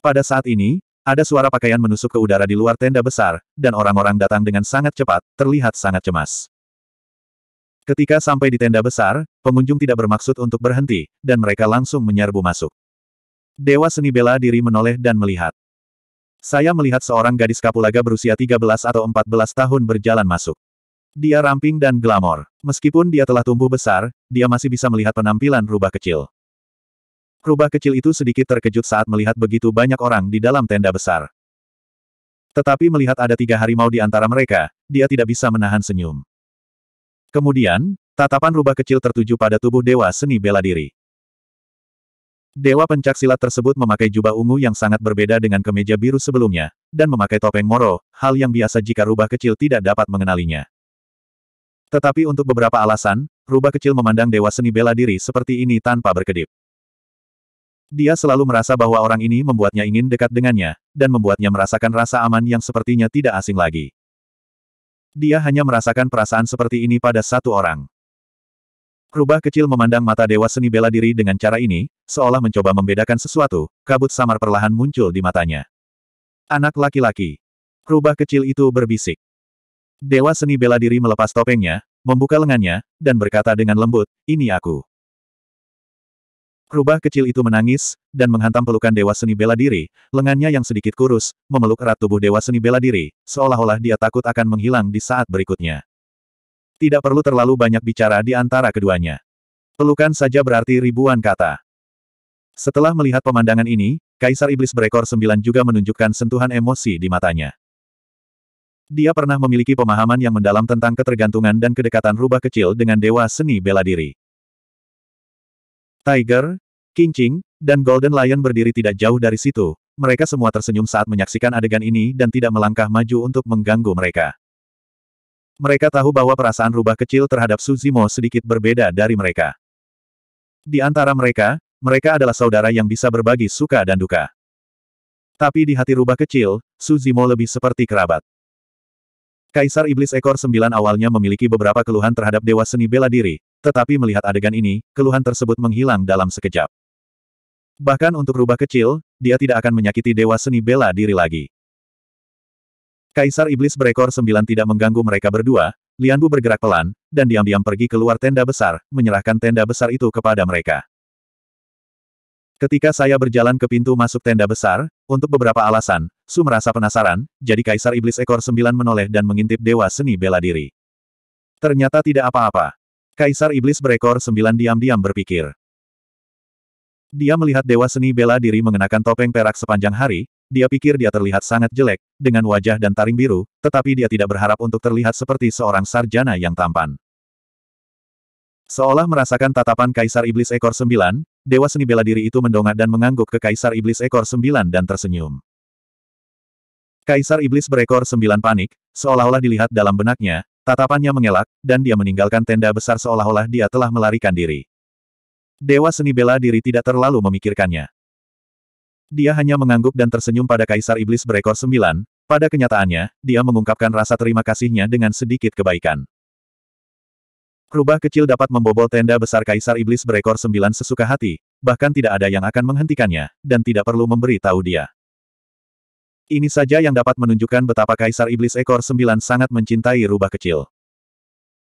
Pada saat ini, ada suara pakaian menusuk ke udara di luar tenda besar, dan orang-orang datang dengan sangat cepat, terlihat sangat cemas. Ketika sampai di tenda besar, pengunjung tidak bermaksud untuk berhenti, dan mereka langsung menyerbu masuk. Dewa seni bela diri menoleh dan melihat. Saya melihat seorang gadis kapulaga berusia 13 atau 14 tahun berjalan masuk. Dia ramping dan glamor. Meskipun dia telah tumbuh besar, dia masih bisa melihat penampilan rubah kecil. Rubah kecil itu sedikit terkejut saat melihat begitu banyak orang di dalam tenda besar. Tetapi melihat ada tiga harimau di antara mereka, dia tidak bisa menahan senyum. Kemudian, tatapan rubah kecil tertuju pada tubuh Dewa Seni Bela Diri. Dewa pencaksilat tersebut memakai jubah ungu yang sangat berbeda dengan kemeja biru sebelumnya, dan memakai topeng moro, hal yang biasa jika rubah kecil tidak dapat mengenalinya. Tetapi untuk beberapa alasan, rubah kecil memandang Dewa Seni Bela Diri seperti ini tanpa berkedip. Dia selalu merasa bahwa orang ini membuatnya ingin dekat dengannya, dan membuatnya merasakan rasa aman yang sepertinya tidak asing lagi. Dia hanya merasakan perasaan seperti ini pada satu orang. Rubah kecil memandang mata Dewa Seni Bela Diri dengan cara ini, seolah mencoba membedakan sesuatu, kabut samar perlahan muncul di matanya. Anak laki-laki. Rubah kecil itu berbisik. Dewa Seni Bela Diri melepas topengnya, membuka lengannya, dan berkata dengan lembut, ini aku. Rubah kecil itu menangis, dan menghantam pelukan Dewa Seni Bela Diri, lengannya yang sedikit kurus, memeluk erat tubuh Dewa Seni Bela Diri, seolah-olah dia takut akan menghilang di saat berikutnya. Tidak perlu terlalu banyak bicara di antara keduanya. Pelukan saja berarti ribuan kata. Setelah melihat pemandangan ini, Kaisar Iblis Berekor Sembilan juga menunjukkan sentuhan emosi di matanya. Dia pernah memiliki pemahaman yang mendalam tentang ketergantungan dan kedekatan rubah kecil dengan Dewa Seni Bela Diri. Tiger, King dan Golden Lion berdiri tidak jauh dari situ. Mereka semua tersenyum saat menyaksikan adegan ini dan tidak melangkah maju untuk mengganggu mereka. Mereka tahu bahwa perasaan rubah kecil terhadap Suzimo sedikit berbeda dari mereka. Di antara mereka, mereka adalah saudara yang bisa berbagi suka dan duka. Tapi di hati rubah kecil, Suzimo lebih seperti kerabat. Kaisar Iblis Ekor Sembilan awalnya memiliki beberapa keluhan terhadap Dewa Seni Bela Diri, tetapi melihat adegan ini, keluhan tersebut menghilang dalam sekejap. Bahkan untuk rubah kecil, dia tidak akan menyakiti dewa seni bela diri lagi. Kaisar Iblis berekor sembilan tidak mengganggu mereka berdua, Lianbu bergerak pelan, dan diam-diam pergi keluar tenda besar, menyerahkan tenda besar itu kepada mereka. Ketika saya berjalan ke pintu masuk tenda besar, untuk beberapa alasan, Su merasa penasaran, jadi Kaisar Iblis Ekor Sembilan menoleh dan mengintip Dewa Seni Bela Diri. Ternyata tidak apa-apa. Kaisar Iblis berekor sembilan diam-diam berpikir. Dia melihat Dewa Seni Bela Diri mengenakan topeng perak sepanjang hari, dia pikir dia terlihat sangat jelek, dengan wajah dan taring biru, tetapi dia tidak berharap untuk terlihat seperti seorang sarjana yang tampan. Seolah merasakan tatapan Kaisar Iblis Ekor Sembilan, Dewa Seni Bela Diri itu mendongak dan mengangguk ke Kaisar Iblis Ekor Sembilan dan tersenyum. Kaisar Iblis berekor Sembilan panik, seolah-olah dilihat dalam benaknya, Tatapannya mengelak, dan dia meninggalkan tenda besar seolah-olah dia telah melarikan diri. Dewa seni bela diri tidak terlalu memikirkannya. Dia hanya mengangguk dan tersenyum pada Kaisar Iblis berekor sembilan, pada kenyataannya, dia mengungkapkan rasa terima kasihnya dengan sedikit kebaikan. Rubah kecil dapat membobol tenda besar Kaisar Iblis berekor sembilan sesuka hati, bahkan tidak ada yang akan menghentikannya, dan tidak perlu memberi tahu dia. Ini saja yang dapat menunjukkan betapa Kaisar Iblis Ekor Sembilan sangat mencintai rubah kecil.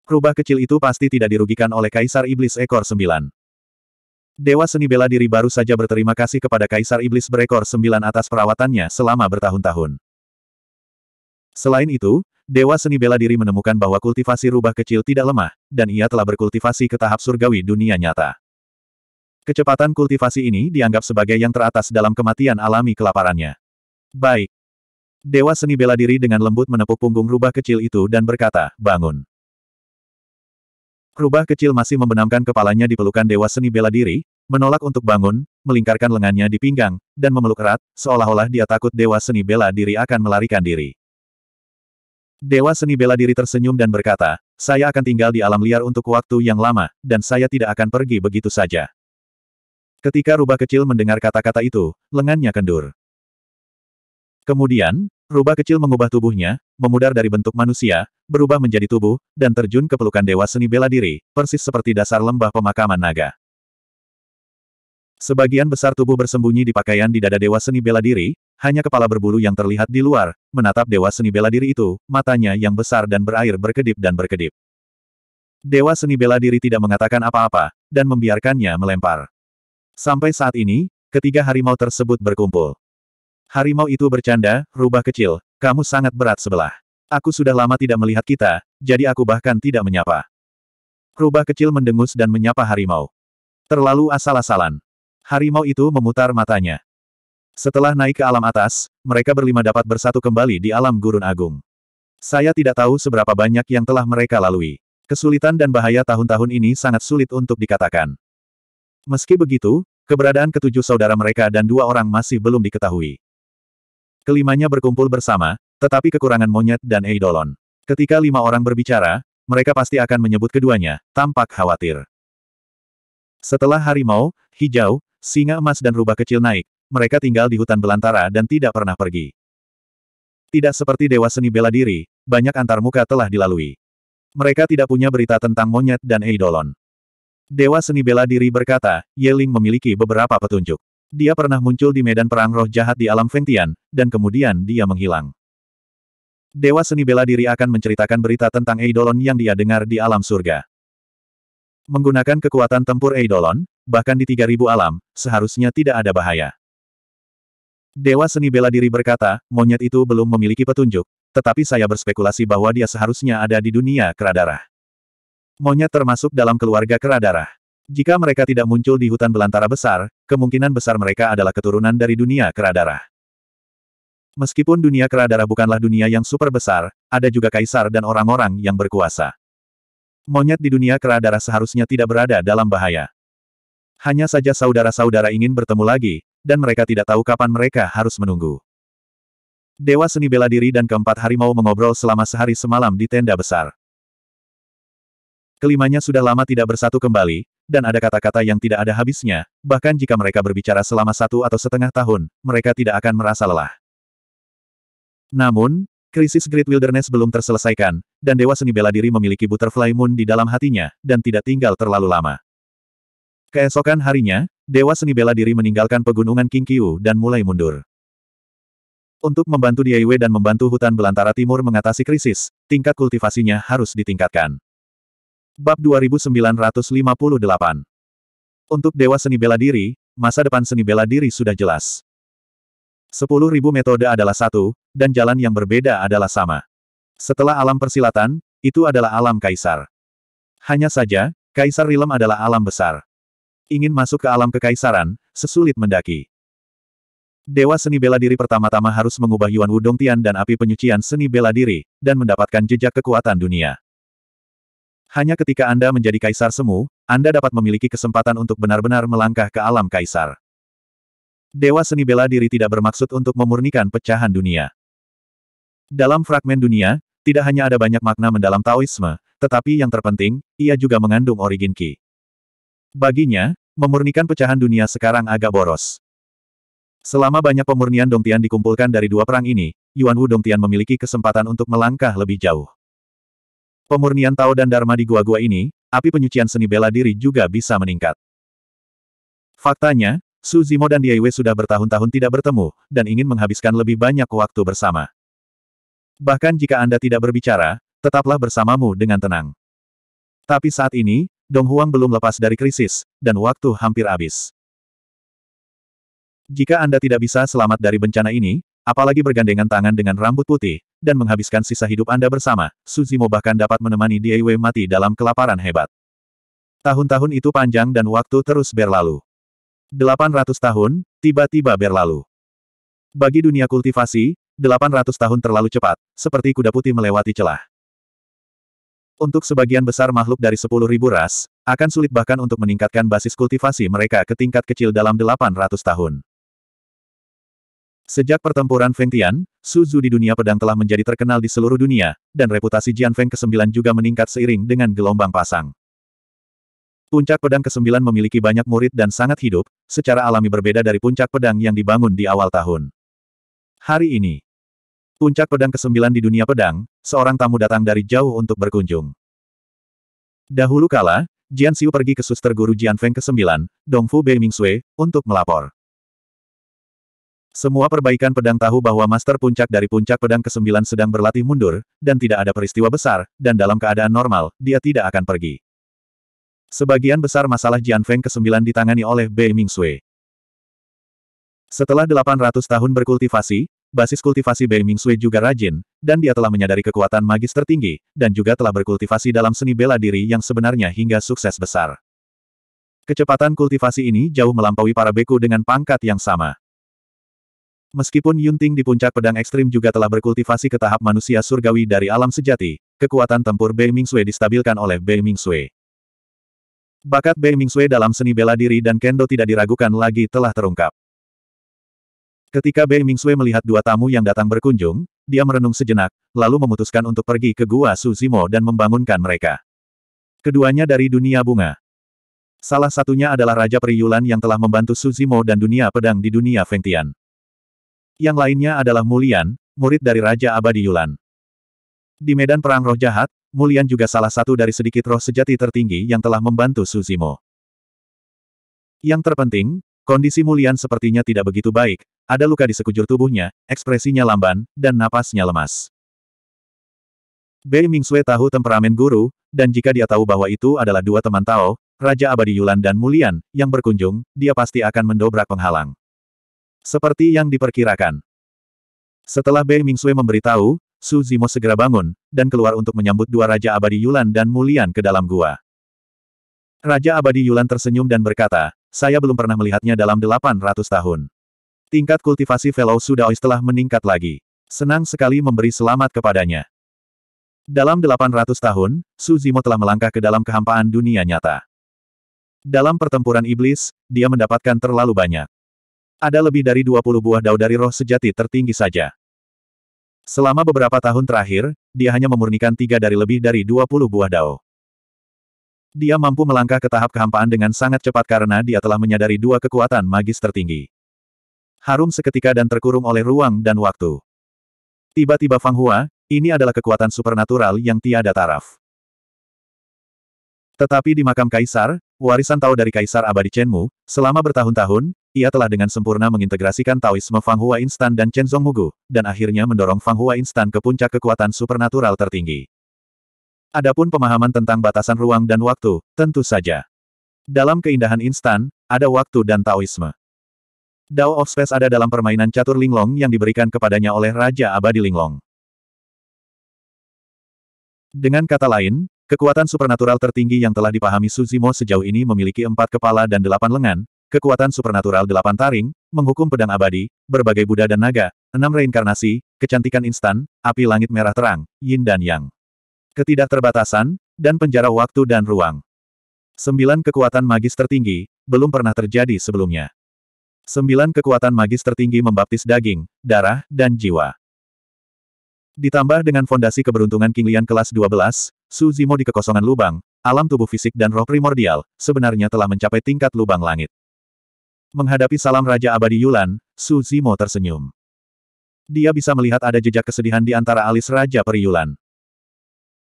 Rubah kecil itu pasti tidak dirugikan oleh Kaisar Iblis Ekor Sembilan. Dewa seni bela diri baru saja berterima kasih kepada Kaisar Iblis Berekor Sembilan atas perawatannya selama bertahun-tahun. Selain itu, Dewa seni bela diri menemukan bahwa kultivasi rubah kecil tidak lemah, dan ia telah berkultivasi ke tahap surgawi dunia nyata. Kecepatan kultivasi ini dianggap sebagai yang teratas dalam kematian alami kelaparannya. Baik. Dewa seni bela diri dengan lembut menepuk punggung rubah kecil itu dan berkata, bangun. Rubah kecil masih membenamkan kepalanya di pelukan dewa seni bela diri, menolak untuk bangun, melingkarkan lengannya di pinggang, dan memeluk erat, seolah-olah dia takut dewa seni bela diri akan melarikan diri. Dewa seni bela diri tersenyum dan berkata, saya akan tinggal di alam liar untuk waktu yang lama, dan saya tidak akan pergi begitu saja. Ketika rubah kecil mendengar kata-kata itu, lengannya kendur. Kemudian, rubah kecil mengubah tubuhnya, memudar dari bentuk manusia, berubah menjadi tubuh, dan terjun ke pelukan dewa seni bela diri, persis seperti dasar lembah pemakaman naga. Sebagian besar tubuh bersembunyi di pakaian di dada dewa seni bela diri, hanya kepala berbulu yang terlihat di luar, menatap dewa seni bela diri itu, matanya yang besar dan berair berkedip dan berkedip. Dewa seni bela diri tidak mengatakan apa-apa, dan membiarkannya melempar. Sampai saat ini, ketiga harimau tersebut berkumpul. Harimau itu bercanda, rubah kecil, kamu sangat berat sebelah. Aku sudah lama tidak melihat kita, jadi aku bahkan tidak menyapa. Rubah kecil mendengus dan menyapa harimau. Terlalu asal-asalan. Harimau itu memutar matanya. Setelah naik ke alam atas, mereka berlima dapat bersatu kembali di alam gurun agung. Saya tidak tahu seberapa banyak yang telah mereka lalui. Kesulitan dan bahaya tahun-tahun ini sangat sulit untuk dikatakan. Meski begitu, keberadaan ketujuh saudara mereka dan dua orang masih belum diketahui. Kelimanya berkumpul bersama, tetapi kekurangan monyet dan eidolon. Ketika lima orang berbicara, mereka pasti akan menyebut keduanya, tampak khawatir. Setelah harimau, hijau, singa emas dan rubah kecil naik, mereka tinggal di hutan belantara dan tidak pernah pergi. Tidak seperti dewa seni bela diri, banyak antar muka telah dilalui. Mereka tidak punya berita tentang monyet dan eidolon. Dewa seni bela diri berkata, Yeling memiliki beberapa petunjuk. Dia pernah muncul di medan perang roh jahat di alam Fengtian, dan kemudian dia menghilang. Dewa seni bela diri akan menceritakan berita tentang Eidolon yang dia dengar di alam surga. Menggunakan kekuatan tempur Eidolon, bahkan di 3000 alam, seharusnya tidak ada bahaya. Dewa seni bela diri berkata, monyet itu belum memiliki petunjuk, tetapi saya berspekulasi bahwa dia seharusnya ada di dunia keradarah. Monyet termasuk dalam keluarga keradarah. Jika mereka tidak muncul di hutan belantara besar, kemungkinan besar mereka adalah keturunan dari dunia keradara. Meskipun dunia keradara bukanlah dunia yang super besar, ada juga kaisar dan orang-orang yang berkuasa. Monyet di dunia keradara seharusnya tidak berada dalam bahaya. Hanya saja saudara-saudara ingin bertemu lagi, dan mereka tidak tahu kapan mereka harus menunggu. Dewa seni bela diri dan keempat harimau mengobrol selama sehari semalam di tenda besar. Kelimanya sudah lama tidak bersatu kembali, dan ada kata-kata yang tidak ada habisnya, bahkan jika mereka berbicara selama satu atau setengah tahun, mereka tidak akan merasa lelah. Namun, krisis Great Wilderness belum terselesaikan, dan Dewa Seni Bela Diri memiliki Butterfly Moon di dalam hatinya, dan tidak tinggal terlalu lama. Keesokan harinya, Dewa Seni Bela Diri meninggalkan pegunungan King Kiu dan mulai mundur. Untuk membantu Diaiwe dan membantu hutan belantara timur mengatasi krisis, tingkat kultivasinya harus ditingkatkan. Bab 2958 Untuk Dewa Seni Bela Diri, masa depan seni bela diri sudah jelas. 10.000 metode adalah satu, dan jalan yang berbeda adalah sama. Setelah alam persilatan, itu adalah alam kaisar. Hanya saja, kaisar rilem adalah alam besar. Ingin masuk ke alam kekaisaran, sesulit mendaki. Dewa seni bela diri pertama-tama harus mengubah Yuan Wudong Tian dan api penyucian seni bela diri, dan mendapatkan jejak kekuatan dunia. Hanya ketika Anda menjadi kaisar semu, Anda dapat memiliki kesempatan untuk benar-benar melangkah ke alam kaisar. Dewa seni bela diri tidak bermaksud untuk memurnikan pecahan dunia. Dalam fragmen dunia, tidak hanya ada banyak makna mendalam Taoisme, tetapi yang terpenting, ia juga mengandung origin Qi. Baginya, memurnikan pecahan dunia sekarang agak boros. Selama banyak pemurnian Dongtian dikumpulkan dari dua perang ini, Yuan Wu Dongtian memiliki kesempatan untuk melangkah lebih jauh. Pemurnian Tao dan Dharma di gua-gua ini, api penyucian seni bela diri juga bisa meningkat. Faktanya, Su Zimo dan Diaiwe sudah bertahun-tahun tidak bertemu, dan ingin menghabiskan lebih banyak waktu bersama. Bahkan jika Anda tidak berbicara, tetaplah bersamamu dengan tenang. Tapi saat ini, Dong Huang belum lepas dari krisis, dan waktu hampir habis. Jika Anda tidak bisa selamat dari bencana ini, apalagi bergandengan tangan dengan rambut putih, dan menghabiskan sisa hidup Anda bersama, Suzimo bahkan dapat menemani DIY mati dalam kelaparan hebat. Tahun-tahun itu panjang dan waktu terus berlalu. 800 tahun, tiba-tiba berlalu. Bagi dunia kultivasi, 800 tahun terlalu cepat, seperti kuda putih melewati celah. Untuk sebagian besar makhluk dari 10.000 ras, akan sulit bahkan untuk meningkatkan basis kultivasi mereka ke tingkat kecil dalam 800 tahun. Sejak pertempuran Feng Tian, Suzu di dunia pedang telah menjadi terkenal di seluruh dunia, dan reputasi Jian Feng ke-9 juga meningkat seiring dengan gelombang pasang. Puncak pedang ke-9 memiliki banyak murid dan sangat hidup, secara alami berbeda dari puncak pedang yang dibangun di awal tahun. Hari ini, puncak pedang ke-9 di dunia pedang, seorang tamu datang dari jauh untuk berkunjung. Dahulu kala, Jian Xiu pergi ke suster guru Jian Feng ke-9, Dongfu Bei Sui, untuk melapor. Semua perbaikan pedang tahu bahwa Master Puncak dari Puncak Pedang ke-9 sedang berlatih mundur, dan tidak ada peristiwa besar, dan dalam keadaan normal, dia tidak akan pergi. Sebagian besar masalah Jian ke-9 ditangani oleh Bei Ming Sui. Setelah 800 tahun berkultivasi, basis kultivasi Bei Ming Sui juga rajin, dan dia telah menyadari kekuatan magis tertinggi, dan juga telah berkultivasi dalam seni bela diri yang sebenarnya hingga sukses besar. Kecepatan kultivasi ini jauh melampaui para beku dengan pangkat yang sama. Meskipun Yunting di puncak pedang ekstrim juga telah berkultivasi ke tahap manusia surgawi dari alam sejati, kekuatan tempur Bei Mingxue distabilkan oleh Bei Mingxue. Bakat Bei Mingxue dalam seni bela diri dan kendo tidak diragukan lagi telah terungkap. Ketika Bei Mingxue melihat dua tamu yang datang berkunjung, dia merenung sejenak, lalu memutuskan untuk pergi ke Gua Suzimo dan membangunkan mereka. Keduanya dari dunia bunga. Salah satunya adalah Raja Periulan yang telah membantu Suzimo dan dunia pedang di dunia Fengtian. Yang lainnya adalah Mulian, murid dari Raja Abadi Yulan. Di medan perang roh jahat, Mulian juga salah satu dari sedikit roh sejati tertinggi yang telah membantu Suzimo. Yang terpenting, kondisi Mulian sepertinya tidak begitu baik, ada luka di sekujur tubuhnya, ekspresinya lamban, dan napasnya lemas. Bei Mingsue tahu temperamen guru, dan jika dia tahu bahwa itu adalah dua teman Tao, Raja Abadi Yulan dan Mulian, yang berkunjung, dia pasti akan mendobrak penghalang. Seperti yang diperkirakan. Setelah Bei Mingxue memberitahu, Su Zimo segera bangun, dan keluar untuk menyambut dua Raja Abadi Yulan dan Mulian ke dalam gua. Raja Abadi Yulan tersenyum dan berkata, saya belum pernah melihatnya dalam 800 tahun. Tingkat kultivasi Fellow Sudaois telah meningkat lagi. Senang sekali memberi selamat kepadanya. Dalam 800 tahun, Su Zimo telah melangkah ke dalam kehampaan dunia nyata. Dalam pertempuran iblis, dia mendapatkan terlalu banyak. Ada lebih dari 20 buah dao dari roh sejati tertinggi saja. Selama beberapa tahun terakhir, dia hanya memurnikan tiga dari lebih dari 20 buah dao. Dia mampu melangkah ke tahap kehampaan dengan sangat cepat karena dia telah menyadari dua kekuatan magis tertinggi. Harum seketika dan terkurung oleh ruang dan waktu. Tiba-tiba Fang Hua, ini adalah kekuatan supernatural yang tiada taraf. Tetapi di makam kaisar, warisan tahu dari kaisar abadi Chenmu, selama bertahun-tahun, ia telah dengan sempurna mengintegrasikan Taoisme Fang Hua Instan dan Zhong Mugu, dan akhirnya mendorong Fang Hua Instan ke puncak kekuatan supernatural tertinggi. Adapun pemahaman tentang batasan ruang dan waktu, tentu saja. Dalam keindahan instan, ada waktu dan Taoisme. Dao of Space ada dalam permainan catur linglong yang diberikan kepadanya oleh Raja Abadi Linglong. Dengan kata lain, kekuatan supernatural tertinggi yang telah dipahami Suzimo sejauh ini memiliki empat kepala dan delapan lengan, kekuatan supernatural delapan taring, menghukum pedang abadi, berbagai Buddha dan naga, enam reinkarnasi, kecantikan instan, api langit merah terang, yin dan yang. Ketidakterbatasan, dan penjara waktu dan ruang. Sembilan kekuatan magis tertinggi, belum pernah terjadi sebelumnya. Sembilan kekuatan magis tertinggi membaptis daging, darah, dan jiwa. Ditambah dengan fondasi keberuntungan King Lian kelas 12, Su Zimo di kekosongan lubang, alam tubuh fisik dan roh primordial, sebenarnya telah mencapai tingkat lubang langit. Menghadapi salam Raja Abadi Yulan, Su Zimo tersenyum. Dia bisa melihat ada jejak kesedihan di antara alis Raja Peri Yulan.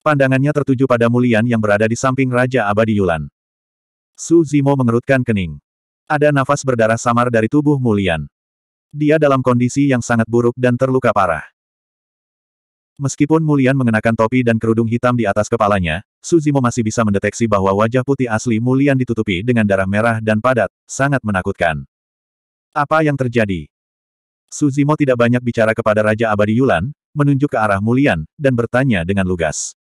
Pandangannya tertuju pada Mulian yang berada di samping Raja Abadi Yulan. Su Zimo mengerutkan kening. Ada nafas berdarah samar dari tubuh Mulian. Dia dalam kondisi yang sangat buruk dan terluka parah. Meskipun Mulian mengenakan topi dan kerudung hitam di atas kepalanya, Suzimo masih bisa mendeteksi bahwa wajah putih asli Mulian ditutupi dengan darah merah dan padat, sangat menakutkan. Apa yang terjadi? Suzimo tidak banyak bicara kepada Raja Abadi Yulan, menunjuk ke arah Mulian, dan bertanya dengan lugas.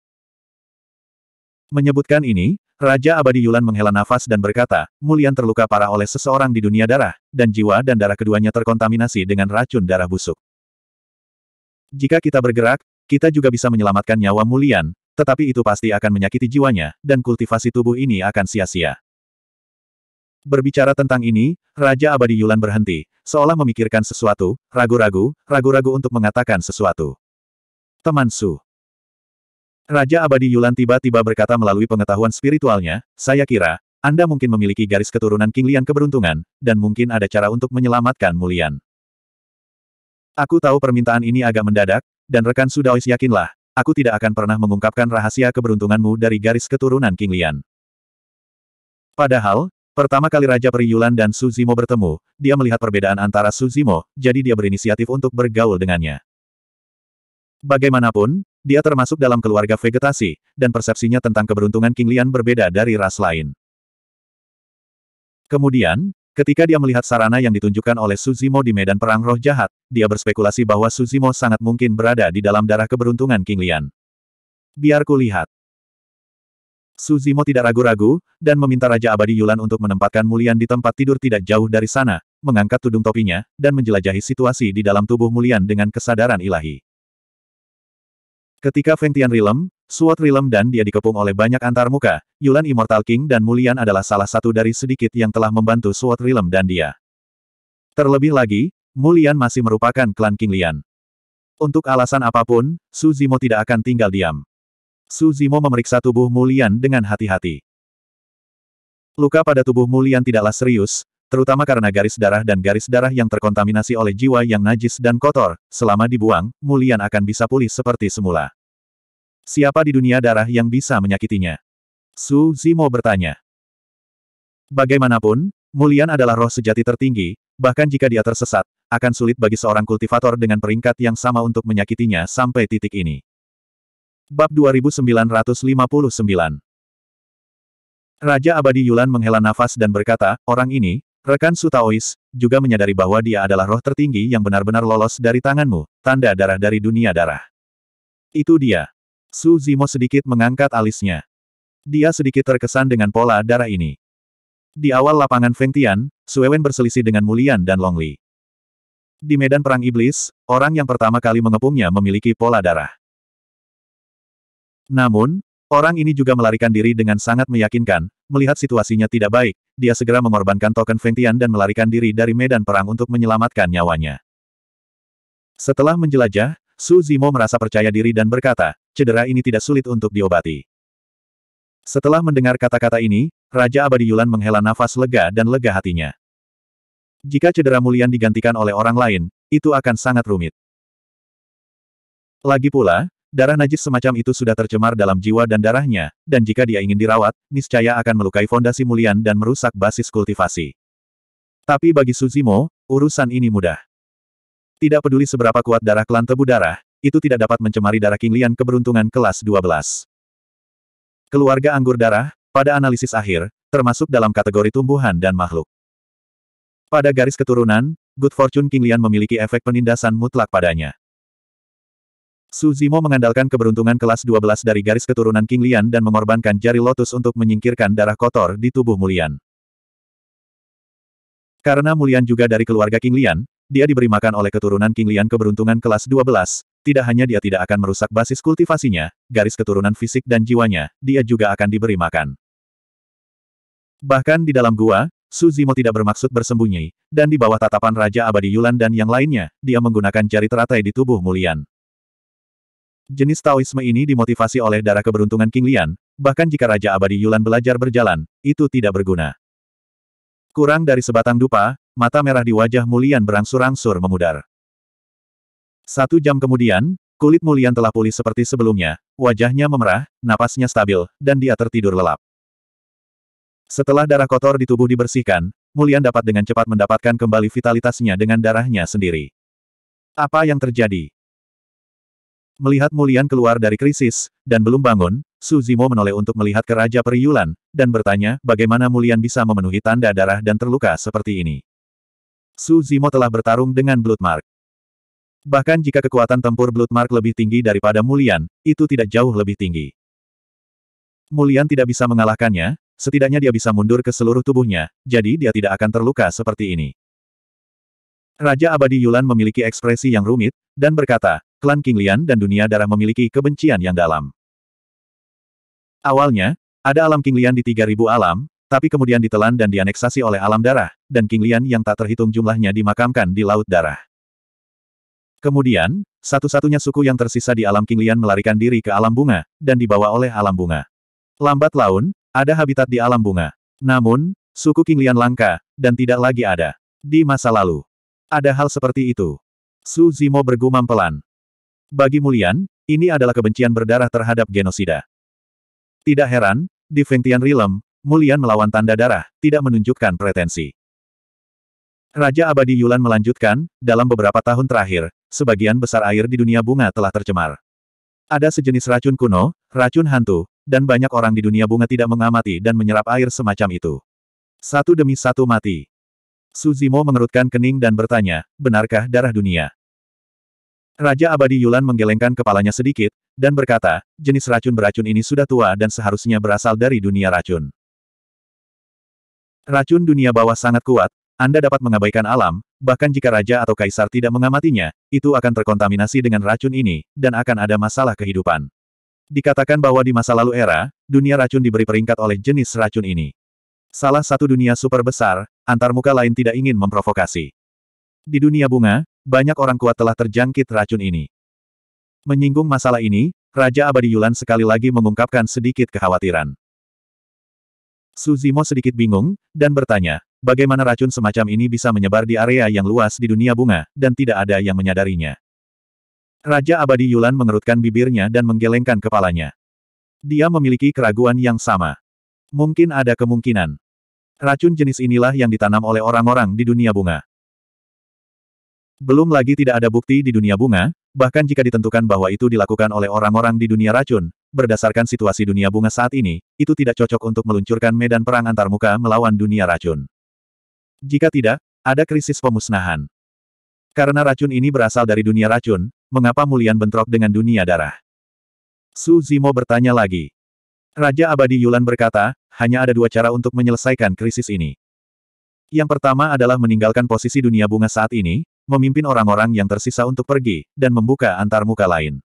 Menyebutkan ini, Raja Abadi Yulan menghela nafas dan berkata, Mulian terluka parah oleh seseorang di dunia darah, dan jiwa dan darah keduanya terkontaminasi dengan racun darah busuk. Jika kita bergerak, kita juga bisa menyelamatkan nyawa Mulian, tetapi itu pasti akan menyakiti jiwanya, dan kultivasi tubuh ini akan sia-sia. Berbicara tentang ini, Raja Abadi Yulan berhenti, seolah memikirkan sesuatu, ragu-ragu, ragu-ragu untuk mengatakan sesuatu. Teman Su. Raja Abadi Yulan tiba-tiba berkata melalui pengetahuan spiritualnya, saya kira, Anda mungkin memiliki garis keturunan King Lian keberuntungan, dan mungkin ada cara untuk menyelamatkan Mulian. Aku tahu permintaan ini agak mendadak, dan rekan Sudaois yakinlah, aku tidak akan pernah mengungkapkan rahasia keberuntunganmu dari garis keturunan King Lian. Padahal, pertama kali Raja Periyulan dan Suzimo bertemu, dia melihat perbedaan antara Suzimo, jadi dia berinisiatif untuk bergaul dengannya. Bagaimanapun, dia termasuk dalam keluarga vegetasi, dan persepsinya tentang keberuntungan King Lian berbeda dari ras lain. Kemudian, Ketika dia melihat sarana yang ditunjukkan oleh Suzimo di medan perang roh jahat, dia berspekulasi bahwa Suzimo sangat mungkin berada di dalam darah keberuntungan King Lian. Biar ku lihat. Suzimo tidak ragu-ragu, dan meminta Raja Abadi Yulan untuk menempatkan Mulian di tempat tidur tidak jauh dari sana, mengangkat tudung topinya, dan menjelajahi situasi di dalam tubuh Mulian dengan kesadaran ilahi. Ketika Feng Tian Rilem, Suat rilem dan dia dikepung oleh banyak antarmuka, Yulan Immortal King dan Mulian adalah salah satu dari sedikit yang telah membantu Suat rilem dan dia. Terlebih lagi, Mulian masih merupakan klan King Lian. Untuk alasan apapun, Su Zimo tidak akan tinggal diam. Su Zimo memeriksa tubuh Mulian dengan hati-hati. Luka pada tubuh Mulian tidaklah serius, terutama karena garis darah dan garis darah yang terkontaminasi oleh jiwa yang najis dan kotor, selama dibuang, Mulian akan bisa pulih seperti semula. Siapa di dunia darah yang bisa menyakitinya? Su Zimo bertanya. Bagaimanapun, Mulian adalah roh sejati tertinggi, bahkan jika dia tersesat, akan sulit bagi seorang kultivator dengan peringkat yang sama untuk menyakitinya sampai titik ini. Bab 2959 Raja Abadi Yulan menghela nafas dan berkata, orang ini, Rekan Sutaois, juga menyadari bahwa dia adalah roh tertinggi yang benar-benar lolos dari tanganmu, tanda darah dari dunia darah. Itu dia. Su Zimo sedikit mengangkat alisnya. Dia sedikit terkesan dengan pola darah ini. Di awal lapangan Feng Tian, Suewen berselisih dengan Mulian dan Longli. Di medan perang iblis, orang yang pertama kali mengepungnya memiliki pola darah. Namun, orang ini juga melarikan diri dengan sangat meyakinkan, melihat situasinya tidak baik, dia segera mengorbankan token Feng Tian dan melarikan diri dari medan perang untuk menyelamatkan nyawanya. Setelah menjelajah, Su Zimo merasa percaya diri dan berkata, cedera ini tidak sulit untuk diobati. Setelah mendengar kata-kata ini, Raja Abadi Yulan menghela nafas lega dan lega hatinya. Jika cedera Mulian digantikan oleh orang lain, itu akan sangat rumit. Lagi pula, darah najis semacam itu sudah tercemar dalam jiwa dan darahnya, dan jika dia ingin dirawat, niscaya akan melukai fondasi Mulian dan merusak basis kultivasi. Tapi bagi Suzimo, urusan ini mudah. Tidak peduli seberapa kuat darah klan tebu darah, itu tidak dapat mencemari darah King Lian keberuntungan kelas 12. Keluarga anggur darah, pada analisis akhir, termasuk dalam kategori tumbuhan dan makhluk. Pada garis keturunan, Good Fortune King Lian memiliki efek penindasan mutlak padanya. Suzimo mengandalkan keberuntungan kelas 12 dari garis keturunan King Lian dan mengorbankan jari lotus untuk menyingkirkan darah kotor di tubuh Mulian. Karena Mulian juga dari keluarga King Lian, dia diberi makan oleh keturunan King Lian keberuntungan kelas 12. Tidak hanya dia tidak akan merusak basis kultivasinya, garis keturunan fisik dan jiwanya, dia juga akan diberi makan. Bahkan di dalam gua, Su Zimo tidak bermaksud bersembunyi, dan di bawah tatapan Raja Abadi Yulan dan yang lainnya, dia menggunakan jari teratai di tubuh Mulian. Jenis Taoisme ini dimotivasi oleh darah keberuntungan King Lian, bahkan jika Raja Abadi Yulan belajar berjalan, itu tidak berguna. Kurang dari sebatang dupa, mata merah di wajah Mulian berangsur-angsur memudar. Satu jam kemudian, kulit Mulian telah pulih seperti sebelumnya, wajahnya memerah, napasnya stabil, dan dia tertidur lelap. Setelah darah kotor di tubuh dibersihkan, Mulian dapat dengan cepat mendapatkan kembali vitalitasnya dengan darahnya sendiri. Apa yang terjadi? Melihat Mulian keluar dari krisis, dan belum bangun, Suzimo menoleh untuk melihat ke Raja Periulan, dan bertanya, bagaimana Mulian bisa memenuhi tanda darah dan terluka seperti ini. Su Zimo telah bertarung dengan Bloodmark. Bahkan jika kekuatan tempur Bloodmark lebih tinggi daripada Mulian, itu tidak jauh lebih tinggi. Mulian tidak bisa mengalahkannya, setidaknya dia bisa mundur ke seluruh tubuhnya, jadi dia tidak akan terluka seperti ini. Raja Abadi Yulan memiliki ekspresi yang rumit, dan berkata, klan Lian dan dunia darah memiliki kebencian yang dalam. Awalnya, ada alam Lian di 3000 alam, tapi kemudian ditelan dan dianeksasi oleh alam darah, dan King Lian yang tak terhitung jumlahnya dimakamkan di Laut Darah. Kemudian, satu-satunya suku yang tersisa di alam King Lian melarikan diri ke alam bunga, dan dibawa oleh alam bunga. Lambat laun, ada habitat di alam bunga. Namun, suku King Lian langka, dan tidak lagi ada. Di masa lalu, ada hal seperti itu. Su Zimo bergumam pelan. Bagi Mulian, ini adalah kebencian berdarah terhadap genosida. Tidak heran, di Fengtian Realm, Mulian melawan tanda darah, tidak menunjukkan pretensi. Raja Abadi Yulan melanjutkan, dalam beberapa tahun terakhir, sebagian besar air di dunia bunga telah tercemar. Ada sejenis racun kuno, racun hantu, dan banyak orang di dunia bunga tidak mengamati dan menyerap air semacam itu. Satu demi satu mati. Suzimo mengerutkan kening dan bertanya, benarkah darah dunia? Raja Abadi Yulan menggelengkan kepalanya sedikit, dan berkata, jenis racun beracun ini sudah tua dan seharusnya berasal dari dunia racun. Racun dunia bawah sangat kuat, Anda dapat mengabaikan alam, bahkan jika raja atau kaisar tidak mengamatinya, itu akan terkontaminasi dengan racun ini, dan akan ada masalah kehidupan. Dikatakan bahwa di masa lalu era, dunia racun diberi peringkat oleh jenis racun ini. Salah satu dunia super besar, antarmuka lain tidak ingin memprovokasi. Di dunia bunga, banyak orang kuat telah terjangkit racun ini. Menyinggung masalah ini, Raja Abadi Yulan sekali lagi mengungkapkan sedikit kekhawatiran. Suzimo sedikit bingung, dan bertanya, bagaimana racun semacam ini bisa menyebar di area yang luas di dunia bunga, dan tidak ada yang menyadarinya. Raja Abadi Yulan mengerutkan bibirnya dan menggelengkan kepalanya. Dia memiliki keraguan yang sama. Mungkin ada kemungkinan. Racun jenis inilah yang ditanam oleh orang-orang di dunia bunga. Belum lagi tidak ada bukti di dunia bunga, bahkan jika ditentukan bahwa itu dilakukan oleh orang-orang di dunia racun, berdasarkan situasi dunia bunga saat ini, itu tidak cocok untuk meluncurkan medan perang antarmuka melawan dunia racun. Jika tidak, ada krisis pemusnahan. Karena racun ini berasal dari dunia racun, mengapa Mulian bentrok dengan dunia darah? Su Zimo bertanya lagi. Raja Abadi Yulan berkata, hanya ada dua cara untuk menyelesaikan krisis ini. Yang pertama adalah meninggalkan posisi dunia bunga saat ini, memimpin orang-orang yang tersisa untuk pergi, dan membuka antarmuka lain.